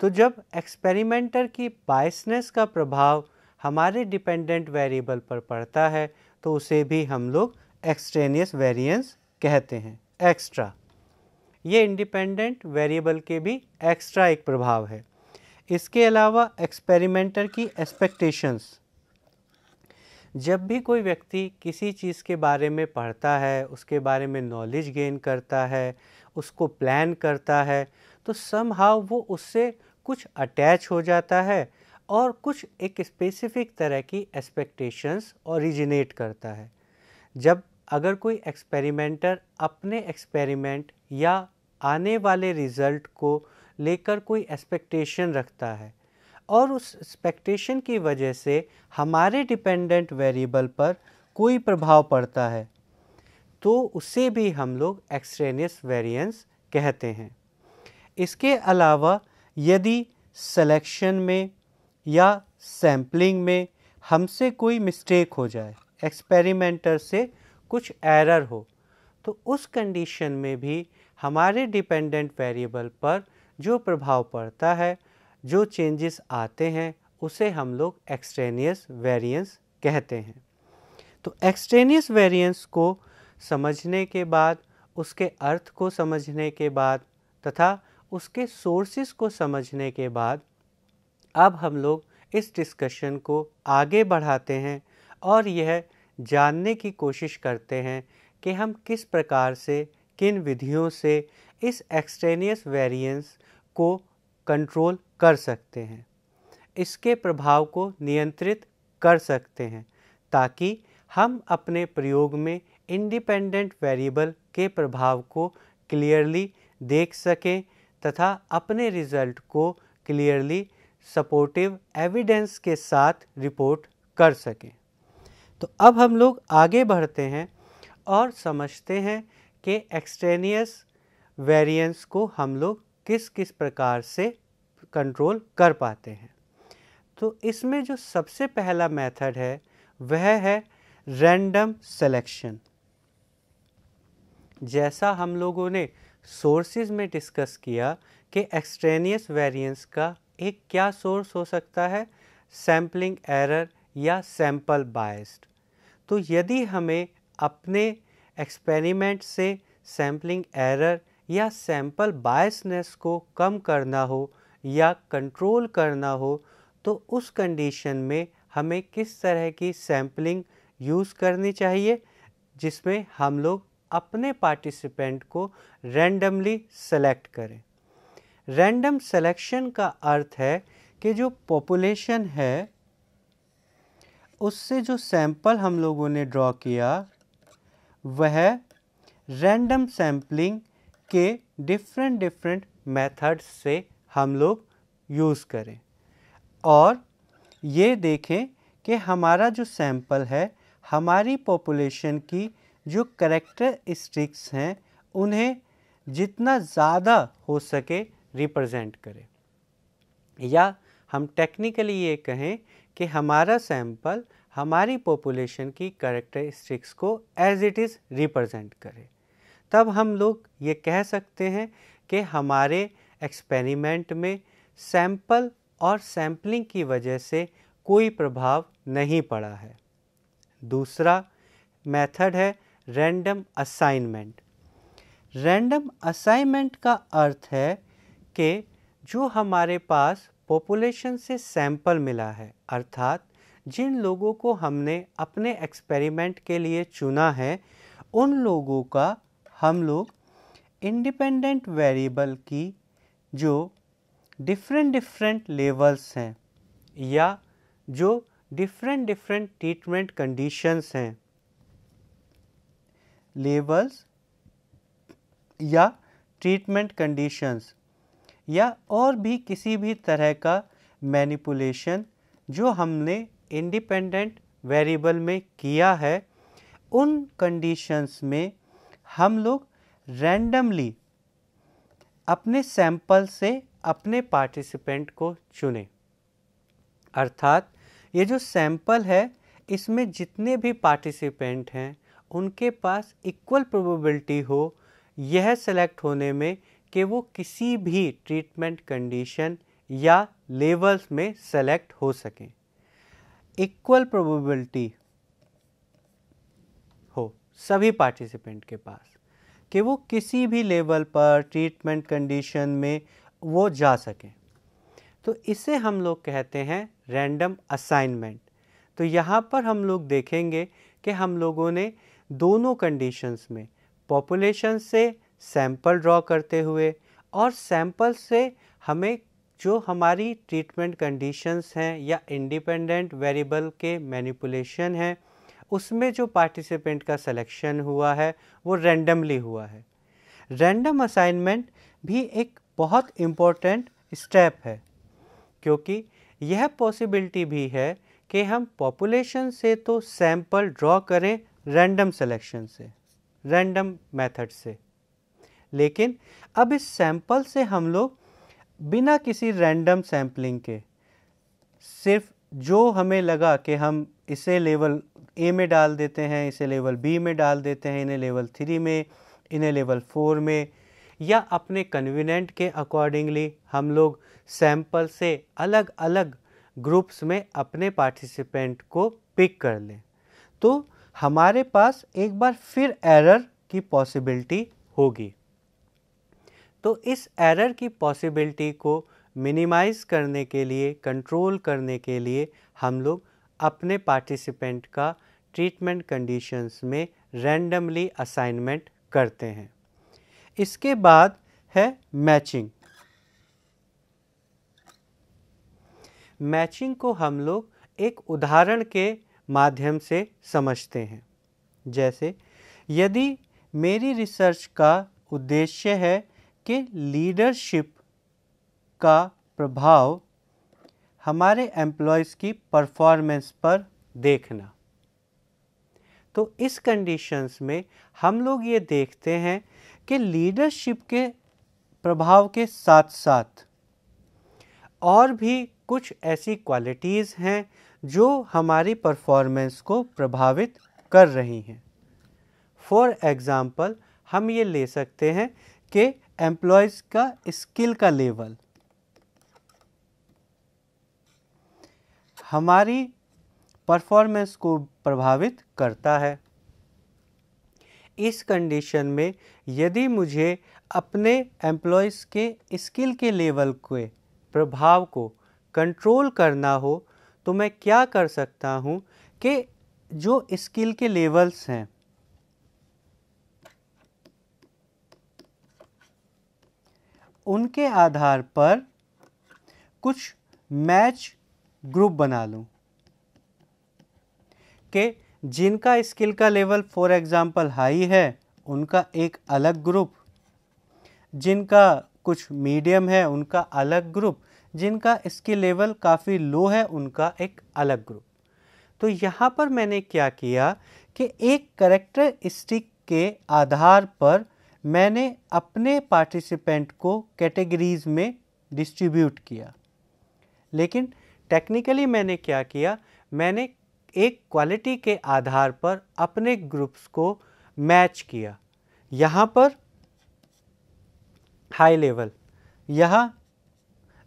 S1: तो जब एक्सपेरिमेंटर की बायसनेस का प्रभाव हमारे डिपेंडेंट वेरिएबल पर पड़ता है तो उसे भी हम लोग एक्सट्रेनियस वेरिएंस कहते हैं एक्स्ट्रा ये इंडिपेंडेंट वेरिएबल के भी एक्स्ट्रा एक प्रभाव है इसके अलावा एक्सपेरिमेंटर की एक्सपेक्टेशंस जब भी कोई व्यक्ति किसी चीज़ के बारे में पढ़ता है उसके बारे में नॉलेज गेन करता है उसको प्लान करता है तो सम हाउ वो उससे कुछ अटैच हो जाता है और कुछ एक स्पेसिफिक तरह की एक्सपेक्टेशंस ओरिजिनेट करता है जब अगर कोई एक्सपेरिमेंटर अपने एक्सपेरिमेंट या आने वाले रिज़ल्ट को लेकर कोई एक्सपेक्टेशन रखता है और उस एक्सपेक्टेशन की वजह से हमारे डिपेंडेंट वेरिएबल पर कोई प्रभाव पड़ता है तो उसे भी हम लोग एक्सट्रेनियस वेरिएंस कहते हैं इसके अलावा यदि सिलेक्शन में या सैम्पलिंग में हमसे कोई मिस्टेक हो जाए एक्सपेरिमेंटर से कुछ एरर हो तो उस कंडीशन में भी हमारे डिपेंडेंट वेरिएबल पर जो प्रभाव पड़ता है जो चेंजेस आते हैं उसे हम लोग एक्सट्रेनियस वेरिएंस कहते हैं तो एक्सट्रेनियस वेरिएंस को समझने के बाद उसके अर्थ को समझने के बाद तथा उसके सोर्सेस को समझने के बाद अब हम लोग इस डिस्कशन को आगे बढ़ाते हैं और यह जानने की कोशिश करते हैं कि हम किस प्रकार से किन विधियों से इस एक्सट्रेनियस वेरिएंस को कंट्रोल कर सकते हैं इसके प्रभाव को नियंत्रित कर सकते हैं ताकि हम अपने प्रयोग में इंडिपेंडेंट वेरिएबल के प्रभाव को क्लियरली देख सकें तथा अपने रिजल्ट को क्लियरली सपोर्टिव एविडेंस के साथ रिपोर्ट कर सकें तो अब हम लोग आगे बढ़ते हैं और समझते हैं कि एक्सट्रेनियस वेरिएंस को हम लोग किस किस प्रकार से कंट्रोल कर पाते हैं तो इसमें जो सबसे पहला मेथड है वह है रैंडम सिलेक्शन जैसा हम लोगों ने सोर्सेज में डिस्कस किया कि एक्सट्रेनियस वेरिएंस का एक क्या सोर्स हो सकता है सैम्पलिंग एरर या सैम्पल बायस्ड तो यदि हमें अपने एक्सपेरिमेंट से सैम्पलिंग एरर या सैंपल बायसनेस को कम करना हो या कंट्रोल करना हो तो उस कंडीशन में हमें किस तरह की सैम्पलिंग यूज़ करनी चाहिए जिसमें हम लोग अपने पार्टिसिपेंट को रैंडमली सेलेक्ट करें रैंडम सेलेक्शन का अर्थ है कि जो पॉपुलेशन है उससे जो सैंपल हम लोगों ने ड्रॉ किया वह रैंडम सैम्पलिंग के डिफरेंट डिफरेंट मेथड्स से हम लोग यूज़ करें और ये देखें कि हमारा जो सैंपल है हमारी पॉपुलेशन की जो करेक्टरिस्टिक्स हैं उन्हें जितना ज़्यादा हो सके रिप्रेजेंट करें या हम टेक्निकली ये कहें कि हमारा सैंपल हमारी पॉपुलेशन की करेक्टरिस्टिक्स को एज इट इज़ रिप्रेजेंट करें तब हम लोग ये कह सकते हैं कि हमारे एक्सपेरिमेंट में सैंपल और सैंपलिंग की वजह से कोई प्रभाव नहीं पड़ा है दूसरा मेथड है रैंडम असाइनमेंट रैंडम असाइनमेंट का अर्थ है कि जो हमारे पास पॉपुलेशन से सैंपल मिला है अर्थात जिन लोगों को हमने अपने एक्सपेरिमेंट के लिए चुना है उन लोगों का हम लोग इंडिपेंडेंट वेरिएबल की जो डिफरेंट डिफरेंट लेवल्स हैं या जो डिफरेंट डिफरेंट ट्रीटमेंट कंडीशंस हैं लेवल्स या ट्रीटमेंट कंडीशंस या और भी किसी भी तरह का मैनिपुलेशन जो हमने इंडिपेंडेंट वेरिएबल में किया है उन कंडीशंस में हम लोग रैंडमली अपने सैंपल से अपने पार्टिसिपेंट को चुने अर्थात ये जो सैंपल है इसमें जितने भी पार्टिसिपेंट हैं उनके पास इक्वल प्रोबेबिलिटी हो यह सेलेक्ट होने में कि वो किसी भी ट्रीटमेंट कंडीशन या लेवल्स में सेलेक्ट हो सकें इक्वल प्रोबेबिलिटी सभी पार्टिसिपेंट के पास कि वो किसी भी लेवल पर ट्रीटमेंट कंडीशन में वो जा सकें तो इसे हम लोग कहते हैं रैंडम असाइनमेंट तो यहाँ पर हम लोग देखेंगे कि हम लोगों ने दोनों कंडीशंस में पॉपुलेशन से सैंपल ड्रॉ करते हुए और सैंपल से हमें जो हमारी ट्रीटमेंट कंडीशंस हैं या इंडिपेंडेंट वेरिएबल के मैनिपुलेशन हैं उसमें जो पार्टिसिपेंट का सिलेक्शन हुआ है वो रैंडमली हुआ है रैंडम असाइनमेंट भी एक बहुत इम्पोर्टेंट स्टेप है क्योंकि यह पॉसिबिलिटी भी है कि हम पॉपुलेशन से तो सैंपल ड्रॉ करें रैंडम सिलेक्शन से रैंडम मेथड से लेकिन अब इस सैंपल से हम लोग बिना किसी रैंडम सैम्पलिंग के सिर्फ जो हमें लगा कि हम इसे लेवल ए में डाल देते हैं इसे लेवल बी में डाल देते हैं इन्हें लेवल थ्री में इन्हें लेवल फोर में या अपने कन्वीनेंट के अकॉर्डिंगली हम लोग सैंपल से अलग अलग ग्रुप्स में अपने पार्टिसिपेंट को पिक कर लें तो हमारे पास एक बार फिर एरर की पॉसिबिलिटी होगी तो इस एरर की पॉसिबिलिटी को मिनिमाइज़ करने के लिए कंट्रोल करने के लिए हम लोग अपने पार्टिसिपेंट का ट्रीटमेंट कंडीशंस में रैंडमली असाइनमेंट करते हैं इसके बाद है मैचिंग मैचिंग को हम लोग एक उदाहरण के माध्यम से समझते हैं जैसे यदि मेरी रिसर्च का उद्देश्य है कि लीडरशिप का प्रभाव हमारे एम्प्लॉयज़ की परफॉर्मेंस पर देखना तो इस कंडीशंस में हम लोग ये देखते हैं कि लीडरशिप के प्रभाव के साथ साथ और भी कुछ ऐसी क्वालिटीज़ हैं जो हमारी परफॉर्मेंस को प्रभावित कर रही हैं फॉर एग्ज़ाम्पल हम ये ले सकते हैं कि एम्प्लॉयज़ का स्किल का लेवल हमारी परफॉर्मेंस को प्रभावित करता है इस कंडीशन में यदि मुझे अपने एम्प्लॉयज़ के स्किल के लेवल के प्रभाव को कंट्रोल करना हो तो मैं क्या कर सकता हूँ कि जो स्किल के लेवल्स हैं उनके आधार पर कुछ मैच ग्रुप बना लूँ के जिनका स्किल का लेवल फॉर एग्ज़ाम्पल हाई है उनका एक अलग ग्रुप जिनका कुछ मीडियम है उनका अलग ग्रुप जिनका स्किल लेवल काफ़ी लो है उनका एक अलग ग्रुप तो यहाँ पर मैंने क्या किया कि एक करेक्टरिस्टिक के आधार पर मैंने अपने पार्टिसिपेंट को कैटेगरीज में डिस्ट्रीब्यूट किया लेकिन टेक्निकली मैंने क्या किया मैंने एक क्वालिटी के आधार पर अपने ग्रुप्स को मैच किया यहाँ पर हाई लेवल यहाँ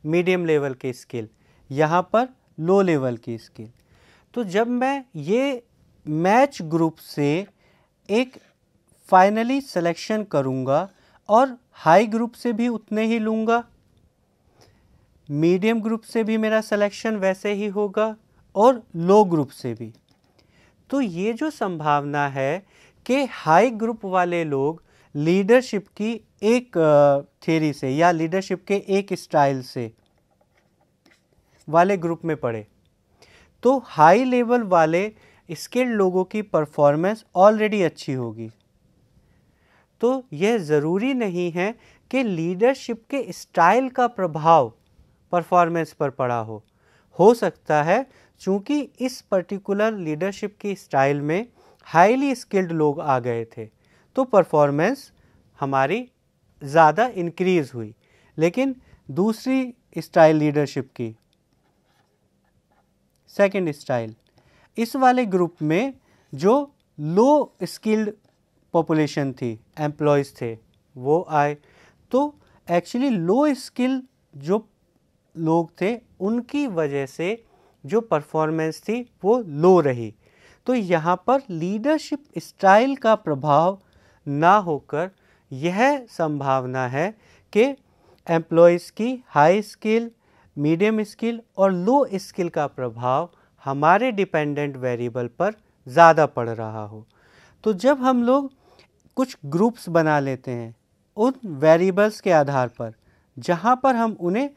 S1: मीडियम लेवल की स्किल यहाँ पर लो लेवल की स्किल तो जब मैं ये मैच ग्रुप से एक फाइनली सिलेक्शन करूँगा और हाई ग्रुप से भी उतने ही लूँगा मीडियम ग्रुप से भी मेरा सिलेक्शन वैसे ही होगा और लो ग्रुप से भी तो ये जो संभावना है कि हाई ग्रुप वाले लोग लीडरशिप की एक थेरी से या लीडरशिप के एक स्टाइल से वाले ग्रुप में पड़े तो हाई लेवल वाले स्किल्ड लोगों की परफॉर्मेंस ऑलरेडी अच्छी होगी तो यह ज़रूरी नहीं है कि लीडरशिप के स्टाइल का प्रभाव परफॉर्मेंस पर पड़ा हो हो सकता है चूँकि इस पर्टिकुलर लीडरशिप की स्टाइल में हाईली स्किल्ड लोग आ गए थे तो परफॉर्मेंस हमारी ज़्यादा इंक्रीज़ हुई लेकिन दूसरी स्टाइल लीडरशिप की सेकंड स्टाइल इस वाले ग्रुप में जो लो स्किल्ड पॉपुलेशन थी एम्प्लॉयज़ थे वो आए तो एक्चुअली लो स्किल जो लोग थे उनकी वजह से जो परफॉर्मेंस थी वो लो रही तो यहाँ पर लीडरशिप स्टाइल का प्रभाव ना होकर यह संभावना है कि एम्प्लॉयज़ की हाई स्किल मीडियम स्किल और लो स्किल का प्रभाव हमारे डिपेंडेंट वेरिएबल पर ज़्यादा पड़ रहा हो तो जब हम लोग कुछ ग्रुप्स बना लेते हैं उन वेरिएबल्स के आधार पर जहाँ पर हम उन्हें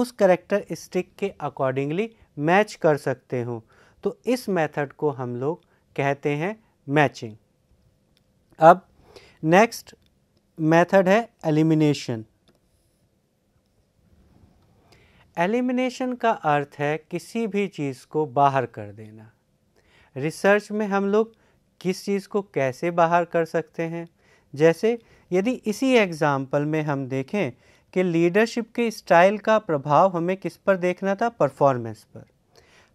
S1: उस करेक्टरिस्टिक के अकॉर्डिंगली मैच कर सकते हो तो इस मेथड को हम लोग कहते हैं मैचिंग अब नेक्स्ट मेथड है एलिमिनेशन एलिमिनेशन का अर्थ है किसी भी चीज़ को बाहर कर देना रिसर्च में हम लोग किस चीज़ को कैसे बाहर कर सकते हैं जैसे यदि इसी एग्ज़ाम्पल में हम देखें कि लीडरशिप के स्टाइल का प्रभाव हमें किस पर देखना था परफॉर्मेंस पर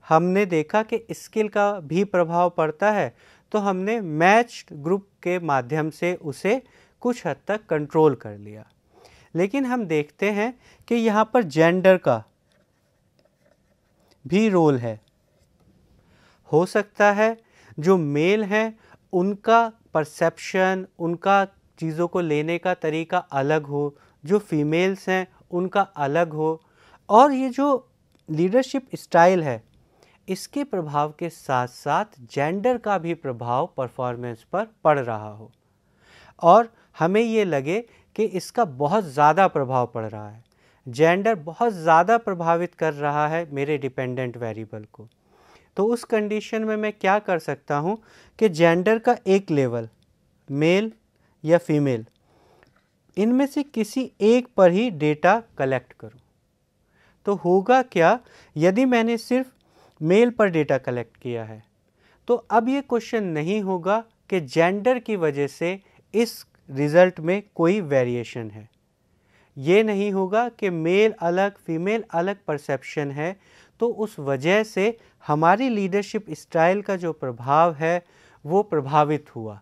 S1: हमने देखा कि स्किल का भी प्रभाव पड़ता है तो हमने मैच्ड ग्रुप के माध्यम से उसे कुछ हद तक कंट्रोल कर लिया लेकिन हम देखते हैं कि यहाँ पर जेंडर का भी रोल है हो सकता है जो मेल हैं उनका परसेप्शन उनका चीज़ों को लेने का तरीका अलग हो जो फीमेल्स हैं उनका अलग हो और ये जो लीडरशिप स्टाइल है इसके प्रभाव के साथ साथ जेंडर का भी प्रभाव परफॉर्मेंस पर पड़ रहा हो और हमें ये लगे कि इसका बहुत ज़्यादा प्रभाव पड़ रहा है जेंडर बहुत ज़्यादा प्रभावित कर रहा है मेरे डिपेंडेंट वेरिएबल को तो उस कंडीशन में मैं क्या कर सकता हूँ कि जेंडर का एक लेवल मेल या फीमेल इनमें से किसी एक पर ही डेटा कलेक्ट करूं तो होगा क्या यदि मैंने सिर्फ मेल पर डेटा कलेक्ट किया है तो अब ये क्वेश्चन नहीं होगा कि जेंडर की वजह से इस रिज़ल्ट में कोई वेरिएशन है ये नहीं होगा कि मेल अलग फीमेल अलग परसेप्शन है तो उस वजह से हमारी लीडरशिप स्टाइल का जो प्रभाव है वो प्रभावित हुआ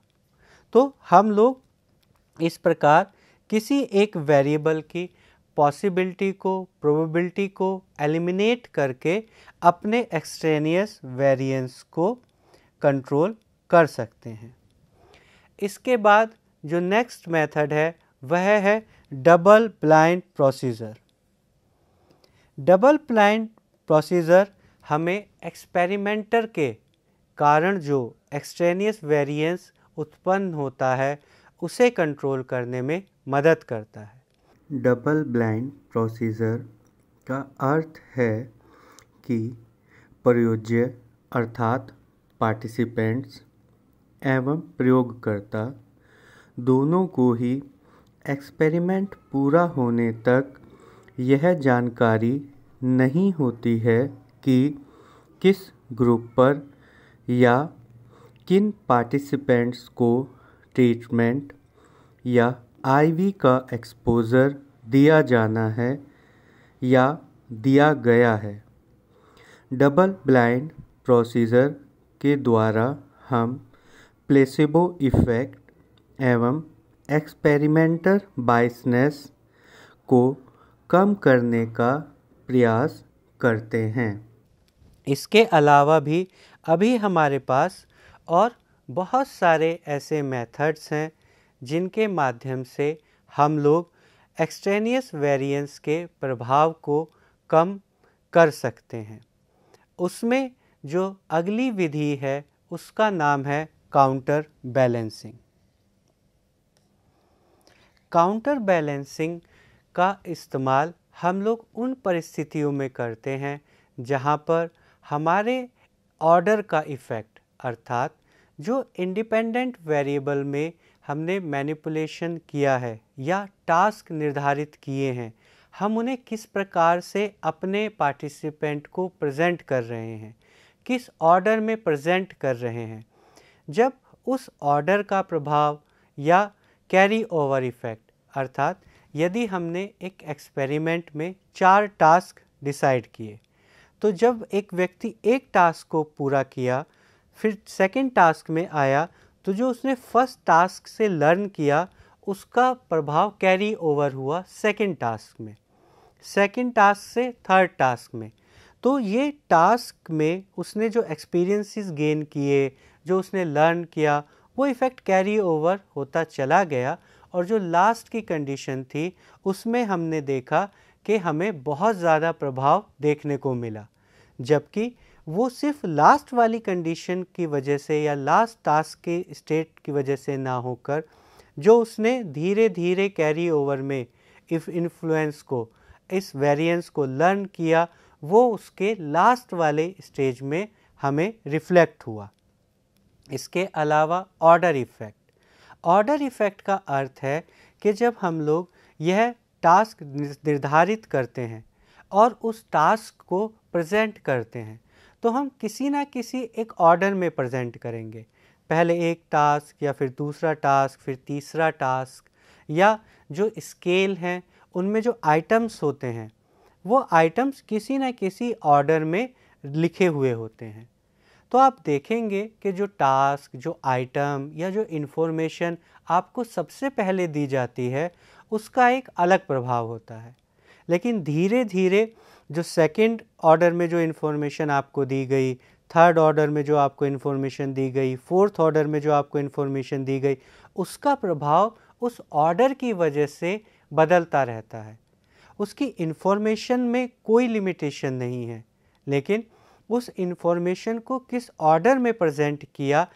S1: तो हम लोग इस प्रकार किसी एक वेरिएबल की पॉसिबिलिटी को प्रोबेबिलिटी को एलिमिनेट करके अपने एक्सट्रेनियस वेरिएंस को कंट्रोल कर सकते हैं इसके बाद जो नेक्स्ट मेथड है वह है double blind procedure double blind procedure हमें एक्सपेरिमेंटर के कारण जो एक्सट्रेनियस वेरिएंस उत्पन्न होता है उसे कंट्रोल करने में मदद करता है डबल ब्लाइंड प्रोसीजर का अर्थ है कि प्रयोज्य अर्थात पार्टिसिपेंट्स एवं प्रयोगकर्ता दोनों को ही एक्सपेरिमेंट पूरा होने तक यह जानकारी नहीं होती है कि किस ग्रुप पर या किन पार्टिसिपेंट्स को स्टेटमेंट या आईवी का एक्सपोज़र दिया जाना है या दिया गया है डबल ब्लाइंड प्रोसीजर के द्वारा हम प्लेसिबो इफ़ेक्ट एवं एक्सपेरिमेंटल बाइसनेस को कम करने का प्रयास करते हैं इसके अलावा भी अभी हमारे पास और बहुत सारे ऐसे मेथड्स हैं जिनके माध्यम से हम लोग एक्सट्रेनियस वेरिएंस के प्रभाव को कम कर सकते हैं उसमें जो अगली विधि है उसका नाम है काउंटर बैलेंसिंग काउंटर बैलेंसिंग का इस्तेमाल हम लोग उन परिस्थितियों में करते हैं जहाँ पर हमारे ऑर्डर का इफ़ेक्ट अर्थात जो इंडिपेंडेंट वेरिएबल में हमने मैनिपुलेशन किया है या टास्क निर्धारित किए हैं हम उन्हें किस प्रकार से अपने पार्टिसिपेंट को प्रेजेंट कर रहे हैं किस ऑर्डर में प्रेजेंट कर रहे हैं जब उस ऑर्डर का प्रभाव या कैरी ओवर इफ़ेक्ट अर्थात यदि हमने एक एक्सपेरिमेंट में चार टास्क डिसाइड किए तो जब एक व्यक्ति एक टास्क को पूरा किया फिर सेकेंड टास्क में आया तो जो उसने फर्स्ट टास्क से लर्न किया उसका प्रभाव कैरी ओवर हुआ सेकेंड टास्क में सेकेंड टास्क से थर्ड टास्क में तो ये टास्क में उसने जो एक्सपीरियंसेस गेन किए जो उसने लर्न किया वो इफ़ेक्ट कैरी ओवर होता चला गया और जो लास्ट की कंडीशन थी उसमें हमने देखा कि हमें बहुत ज़्यादा प्रभाव देखने को मिला जबकि वो सिर्फ लास्ट वाली कंडीशन की वजह से या लास्ट टास्क के स्टेट की वजह से ना होकर जो उसने धीरे धीरे कैरी ओवर में इफ़ इन्फ्लुएंस को इस वेरिएंस को लर्न किया वो उसके लास्ट वाले स्टेज में हमें रिफ्लेक्ट हुआ इसके अलावा ऑर्डर इफ़ेक्ट ऑर्डर इफ़ेक्ट का अर्थ है कि जब हम लोग यह टास्क निर्धारित करते हैं और उस टास्क को प्रेजेंट करते हैं तो हम किसी ना किसी एक ऑर्डर में प्रेजेंट करेंगे पहले एक टास्क या फिर दूसरा टास्क फिर तीसरा टास्क या जो स्केल हैं उनमें जो आइटम्स होते हैं वो आइटम्स किसी ना किसी ऑर्डर में लिखे हुए होते हैं तो आप देखेंगे कि जो टास्क जो आइटम या जो इन्फॉर्मेशन आपको सबसे पहले दी जाती है उसका एक अलग प्रभाव होता है लेकिन धीरे धीरे जो सेकंड ऑर्डर में जो इन्फॉर्मेशन आपको दी गई थर्ड ऑर्डर में जो आपको इन्फॉर्मेशन दी गई फोर्थ ऑर्डर में जो आपको इन्फॉर्मेशन दी गई उसका प्रभाव उस ऑर्डर की वजह से बदलता रहता है उसकी इन्फॉर्मेशन में कोई लिमिटेशन नहीं है लेकिन उस इन्फॉर्मेशन को किस ऑर्डर में प्रेजेंट किया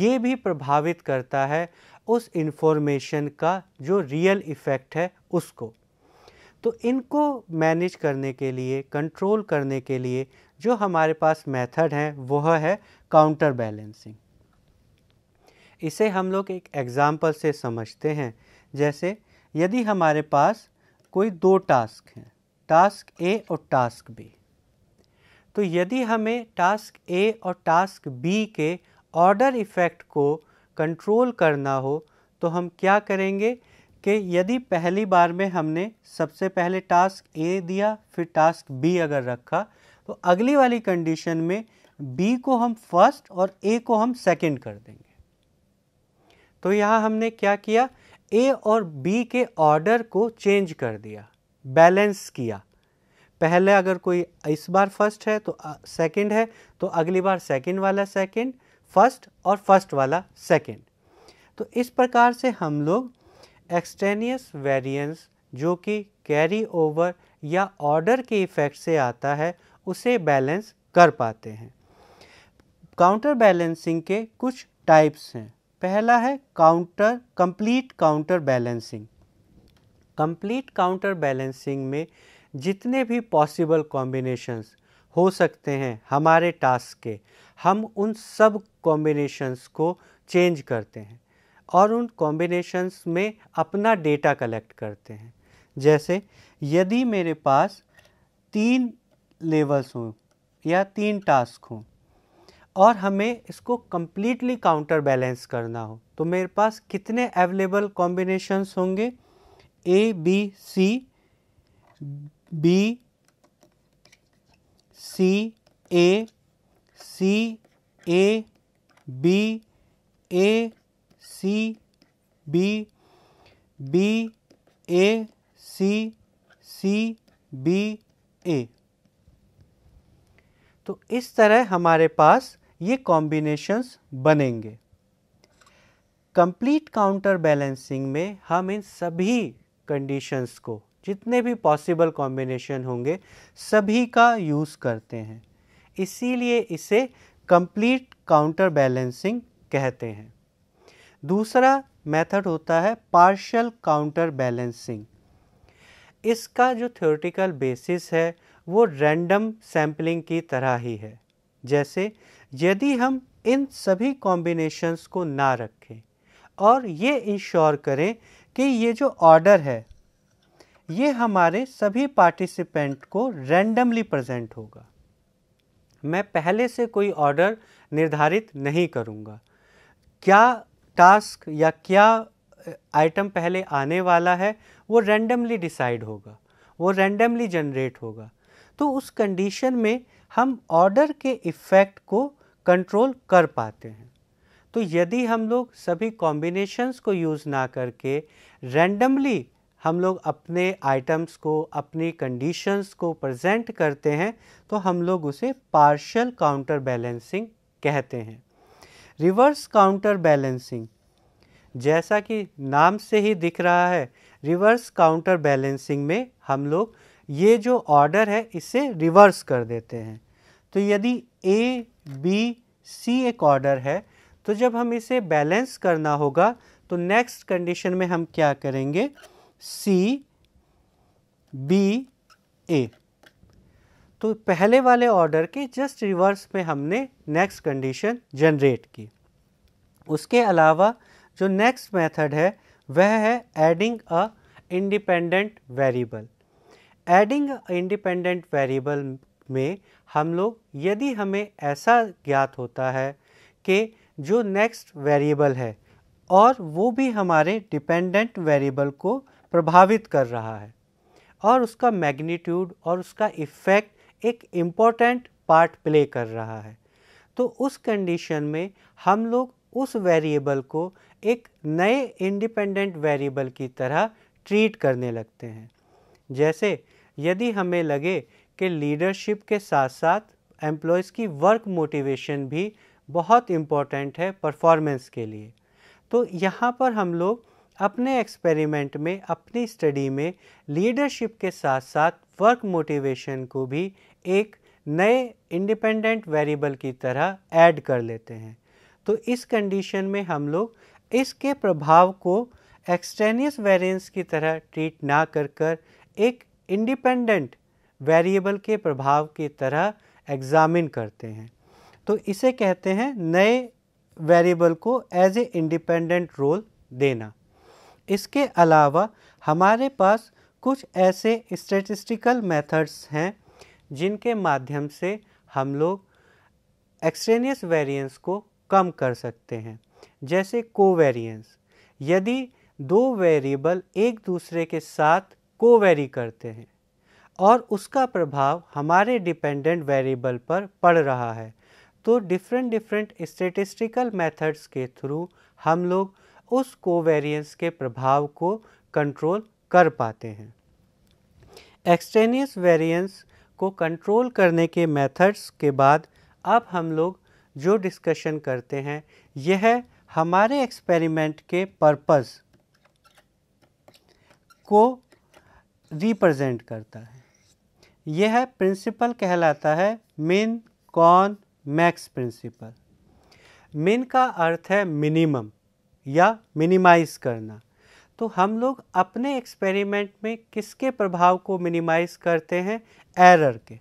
S1: ये भी प्रभावित करता है उस इन्फॉर्मेशन का जो रियल इफ़ेक्ट है उसको तो इनको मैनेज करने के लिए कंट्रोल करने के लिए जो हमारे पास मेथड हैं वह है काउंटर बैलेंसिंग इसे हम लोग एक एग्ज़ाम्पल से समझते हैं जैसे यदि हमारे पास कोई दो टास्क हैं टास्क ए और टास्क बी तो यदि हमें टास्क ए और टास्क बी के ऑर्डर इफ़ेक्ट को कंट्रोल करना हो तो हम क्या करेंगे कि यदि पहली बार में हमने सबसे पहले टास्क ए दिया फिर टास्क बी अगर रखा तो अगली वाली कंडीशन में बी को हम फर्स्ट और ए को हम सेकंड कर देंगे तो यहाँ हमने क्या किया ए और बी के ऑर्डर को चेंज कर दिया बैलेंस किया पहले अगर कोई इस बार फर्स्ट है तो सेकंड है तो अगली बार सेकंड वाला सेकंड फर्स्ट और फर्स्ट वाला सेकंड तो इस प्रकार से हम लोग एक्सटेनियस वेरिएंस जो कि कैरी ओवर या ऑर्डर के इफ़ेक्ट से आता है उसे बैलेंस कर पाते हैं काउंटर बैलेंसिंग के कुछ टाइप्स हैं पहला है counter complete counterbalancing complete counterbalancing में जितने भी पॉसिबल कॉम्बिनेशंस हो सकते हैं हमारे टास्क के हम उन सब कॉम्बिनेशंस को चेंज करते हैं और उन कॉम्बिनेशंस में अपना डेटा कलेक्ट करते हैं जैसे यदि मेरे पास तीन लेवल्स हों या तीन टास्क हों और हमें इसको कम्प्लीटली काउंटर बैलेंस करना हो तो मेरे पास कितने अवेलेबल कॉम्बिनेशंस होंगे A B C B C A C A B A C B B A C C B A तो इस तरह हमारे पास ये कॉम्बिनेशंस बनेंगे कंप्लीट काउंटर बैलेंसिंग में हम इन सभी कंडीशंस को जितने भी पॉसिबल कॉम्बिनेशन होंगे सभी का यूज़ करते हैं इसीलिए इसे कंप्लीट काउंटर बैलेंसिंग कहते हैं दूसरा मेथड होता है पार्शल काउंटर बैलेंसिंग इसका जो थ्योरेटिकल बेसिस है वो रैंडम सैम्पलिंग की तरह ही है जैसे यदि हम इन सभी कॉम्बिनेशंस को ना रखें और ये इंश्योर करें कि ये जो ऑर्डर है ये हमारे सभी पार्टिसिपेंट को रैंडमली प्रेजेंट होगा मैं पहले से कोई ऑर्डर निर्धारित नहीं करूँगा क्या टास्क या क्या आइटम पहले आने वाला है वो रैंडमली डिसाइड होगा वो रैंडमली जनरेट होगा तो उस कंडीशन में हम ऑर्डर के इफ़ेक्ट को कंट्रोल कर पाते हैं तो यदि हम लोग सभी कॉम्बिनेशंस को यूज़ ना करके रैंडमली हम लोग अपने आइटम्स को अपनी कंडीशंस को प्रेजेंट करते हैं तो हम लोग उसे पार्शियल काउंटर बैलेंसिंग कहते हैं रिवर्स काउंटर बैलेंसिंग जैसा कि नाम से ही दिख रहा है रिवर्स काउंटर बैलेंसिंग में हम लोग ये जो ऑर्डर है इसे रिवर्स कर देते हैं तो यदि ए बी सी एक ऑर्डर है तो जब हम इसे बैलेंस करना होगा तो नेक्स्ट कंडीशन में हम क्या करेंगे सी बी ए तो पहले वाले ऑर्डर के जस्ट रिवर्स में हमने नेक्स्ट कंडीशन जनरेट की उसके अलावा जो नेक्स्ट मेथड है वह है adding a independent variable adding independent variable में हम लोग यदि हमें ऐसा ज्ञात होता है कि जो नेक्स्ट वेरिएबल है और वो भी हमारे डिपेंडेंट वेरिएबल को प्रभावित कर रहा है और उसका मैग्नीट्यूड और उसका इफ़ेक्ट एक इम्पॉर्टेंट पार्ट प्ले कर रहा है तो उस कंडीशन में हम लोग उस वेरिएबल को एक नए इंडिपेंडेंट वेरिएबल की तरह ट्रीट करने लगते हैं जैसे यदि हमें लगे कि लीडरशिप के साथ साथ एम्प्लॉयज़ की वर्क मोटिवेशन भी बहुत इम्पॉर्टेंट है परफॉर्मेंस के लिए तो यहाँ पर हम लोग अपने एक्सपेरिमेंट में अपनी स्टडी में लीडरशिप के साथ साथ वर्क मोटिवेशन को भी एक नए इंडिपेंडेंट वेरिएबल की तरह ऐड कर लेते हैं तो इस कंडीशन में हम लोग इसके प्रभाव को एक्सटेनियस वेरिएंस की तरह ट्रीट ना कर कर एक इंडिपेंडेंट वेरिएबल के प्रभाव की तरह एग्ज़ामिन करते हैं तो इसे कहते हैं नए वेरिएबल को एज ए इंडिपेंडेंट रोल देना इसके अलावा हमारे पास कुछ ऐसे स्टेटिस्टिकल मेथड्स हैं जिनके माध्यम से हम लोग एक्सट्रेनियस वेरिएंस को कम कर सकते हैं जैसे कोवेरिएंस यदि दो वेरिएबल एक दूसरे के साथ कोवेरी करते हैं और उसका प्रभाव हमारे डिपेंडेंट वेरिएबल पर पड़ रहा है तो डिफरेंट डिफरेंट स्टेटिस्टिकल मेथड्स के थ्रू हम लोग उस कोवेरिएंस के प्रभाव को कंट्रोल कर पाते हैं एक्सटेनियस वेरिएंस को कंट्रोल करने के मेथड्स के बाद अब हम लोग जो डिस्कशन करते हैं यह हमारे एक्सपेरिमेंट के पर्पस को रिप्रेजेंट करता है यह प्रिंसिपल कहलाता है मिन कॉन मैक्स प्रिंसिपल मिन का अर्थ है मिनिमम या मिनिमाइज करना तो हम लोग अपने एक्सपेरिमेंट में किसके प्रभाव को मिनिमाइज करते हैं एरर के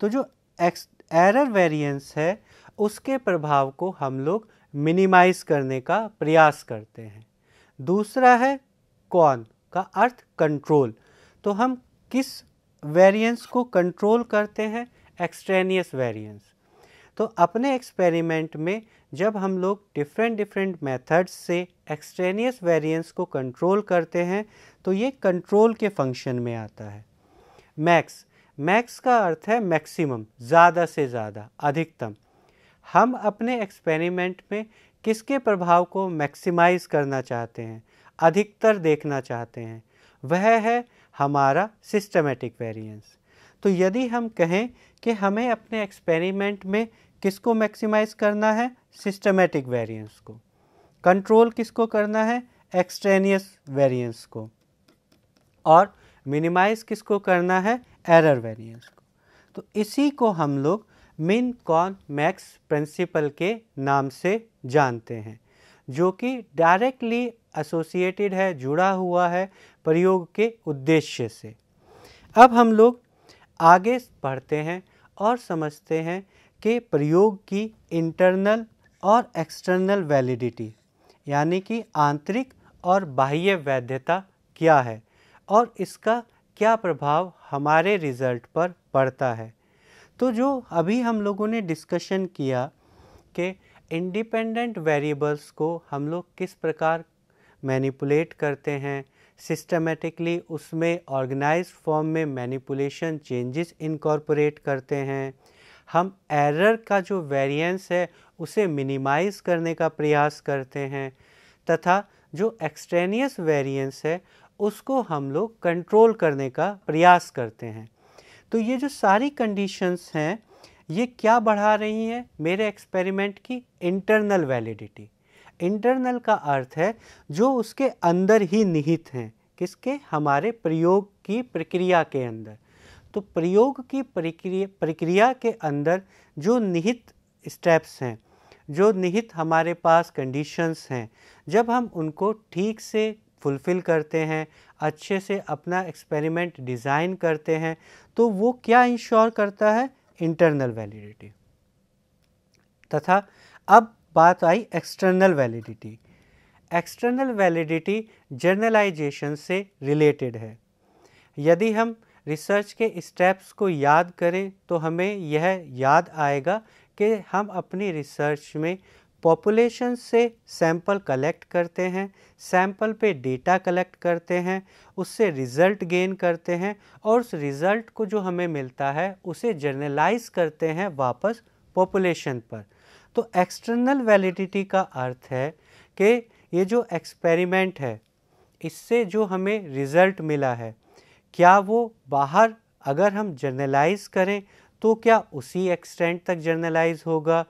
S1: तो जो एक्स एरर वेरिएंस है उसके प्रभाव को हम लोग मिनिमाइज करने का प्रयास करते हैं दूसरा है कौन का अर्थ कंट्रोल तो हम किस वेरिएंस को कंट्रोल करते हैं एक्सट्रेनियस वेरिएंस तो अपने एक्सपेरिमेंट में जब हम लोग डिफरेंट डिफरेंट मेथड्स से एक्सट्रेनियस वेरिएंस को कंट्रोल करते हैं तो ये कंट्रोल के फंक्शन में आता है मैक्स मैक्स का अर्थ है मैक्सिमम ज़्यादा से ज़्यादा अधिकतम हम अपने एक्सपेरिमेंट में किसके प्रभाव को मैक्सिमाइज करना चाहते हैं अधिकतर देखना चाहते हैं वह है हमारा सिस्टमेटिक वेरिएंस तो यदि हम कहें कि हमें अपने एक्सपेरिमेंट में किसको मैक्सिमाइज करना है सिस्टमेटिक वेरिएंस को कंट्रोल किसको करना है एक्सट्रेनियस वेरिएंस को और मिनिमाइज किसको करना है एरर वेरिएंस को तो इसी को हम लोग मिन कॉन मैक्स प्रिंसिपल के नाम से जानते हैं जो कि डायरेक्टली एसोसिएटेड है जुड़ा हुआ है प्रयोग के उद्देश्य से अब हम लोग आगे बढ़ते हैं और समझते हैं कि प्रयोग की इंटरनल और एक्सटर्नल वैलिडिटी यानी कि आंतरिक और बाह्य वैधता क्या है और इसका क्या प्रभाव हमारे रिज़ल्ट पर पड़ता है तो जो अभी हम लोगों ने डिस्कशन किया कि इंडिपेंडेंट वेरिएबल्स को हम लोग किस प्रकार मैनिपुलेट करते हैं सिस्टमेटिकली उसमें ऑर्गेनाइज फॉर्म में मैनिपुलेशन चेंजेस इनकॉर्पोरेट करते हैं हम एरर का जो वेरिएंस है उसे मिनिमाइज करने का प्रयास करते हैं तथा जो एक्सट्रेनियस वेरिएंस है उसको हम लोग कंट्रोल करने का प्रयास करते हैं तो ये जो सारी कंडीशंस हैं ये क्या बढ़ा रही हैं मेरे एक्सपेरिमेंट की इंटरनल वैलिडिटी इंटरनल का अर्थ है जो उसके अंदर ही निहित हैं किसके हमारे प्रयोग की प्रक्रिया के अंदर तो प्रयोग की प्रक्रिया प्रक्रिया के अंदर जो निहित स्टेप्स हैं जो निहित हमारे पास कंडीशंस हैं जब हम उनको ठीक से फुलफ़िल करते हैं अच्छे से अपना एक्सपेरिमेंट डिज़ाइन करते हैं तो वो क्या इंश्योर करता है इंटरनल वैलिडिटी तथा अब बात आई external validity external validity generalization से रिलेटेड है यदि हम रिसर्च के स्टेप्स को याद करें तो हमें यह याद आएगा कि हम अपनी रिसर्च में पॉपुलेशन से सैंपल कलेक्ट करते हैं सैंपल पे डेटा कलेक्ट करते हैं उससे रिज़ल्ट गेन करते हैं और उस रिज़ल्ट को जो हमें मिलता है उसे जर्नलाइज करते हैं वापस पॉपुलेशन पर तो एक्सटर्नल वैलिडिटी का अर्थ है कि ये जो एक्सपेरिमेंट है इससे जो हमें रिज़ल्ट मिला है क्या वो बाहर अगर हम जर्नलाइज करें तो क्या उसी एक्सटेंट तक जर्नलाइज होगा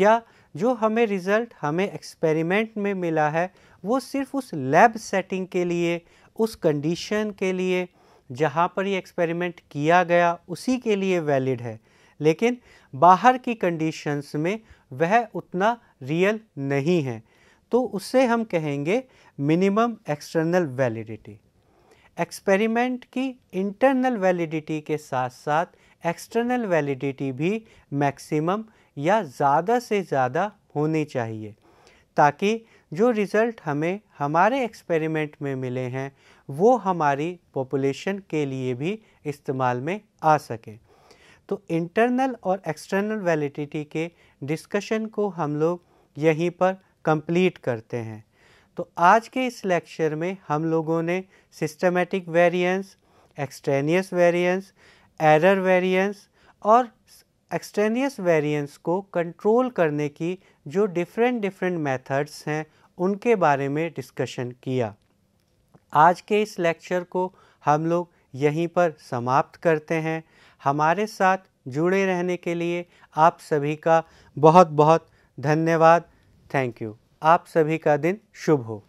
S1: या जो हमें रिज़ल्ट हमें एक्सपेरिमेंट में मिला है वो सिर्फ उस लैब सेटिंग के लिए उस कंडीशन के लिए जहाँ पर ये एक्सपेरिमेंट किया गया उसी के लिए वैलिड है लेकिन बाहर की कंडीशंस में वह उतना रियल नहीं है तो उससे हम कहेंगे मिनिमम एक्सटर्नल वैलिडिटी एक्सपेरिमेंट की इंटरनल वैलिडिटी के साथ साथ एक्सटर्नल वैलिडिटी भी मैक्सिमम या ज़्यादा से ज़्यादा होनी चाहिए ताकि जो रिज़ल्ट हमें हमारे एक्सपेरिमेंट में मिले हैं वो हमारी पॉपुलेशन के लिए भी इस्तेमाल में आ सकें तो इंटरनल और एक्सटर्नल वैलिडिटी के डिस्कशन को हम लोग यहीं पर कंप्लीट करते हैं तो आज के इस लेक्चर में हम लोगों ने systematic variance extraneous variance error variance और एक्सट्रेनियस वेरिएंस को कंट्रोल करने की जो डिफरेंट डिफरेंट मेथड्स हैं उनके बारे में डिस्कशन किया आज के इस लेक्चर को हम लोग यहीं पर समाप्त करते हैं हमारे साथ जुड़े रहने के लिए आप सभी का बहुत बहुत धन्यवाद थैंक यू आप सभी का दिन शुभ हो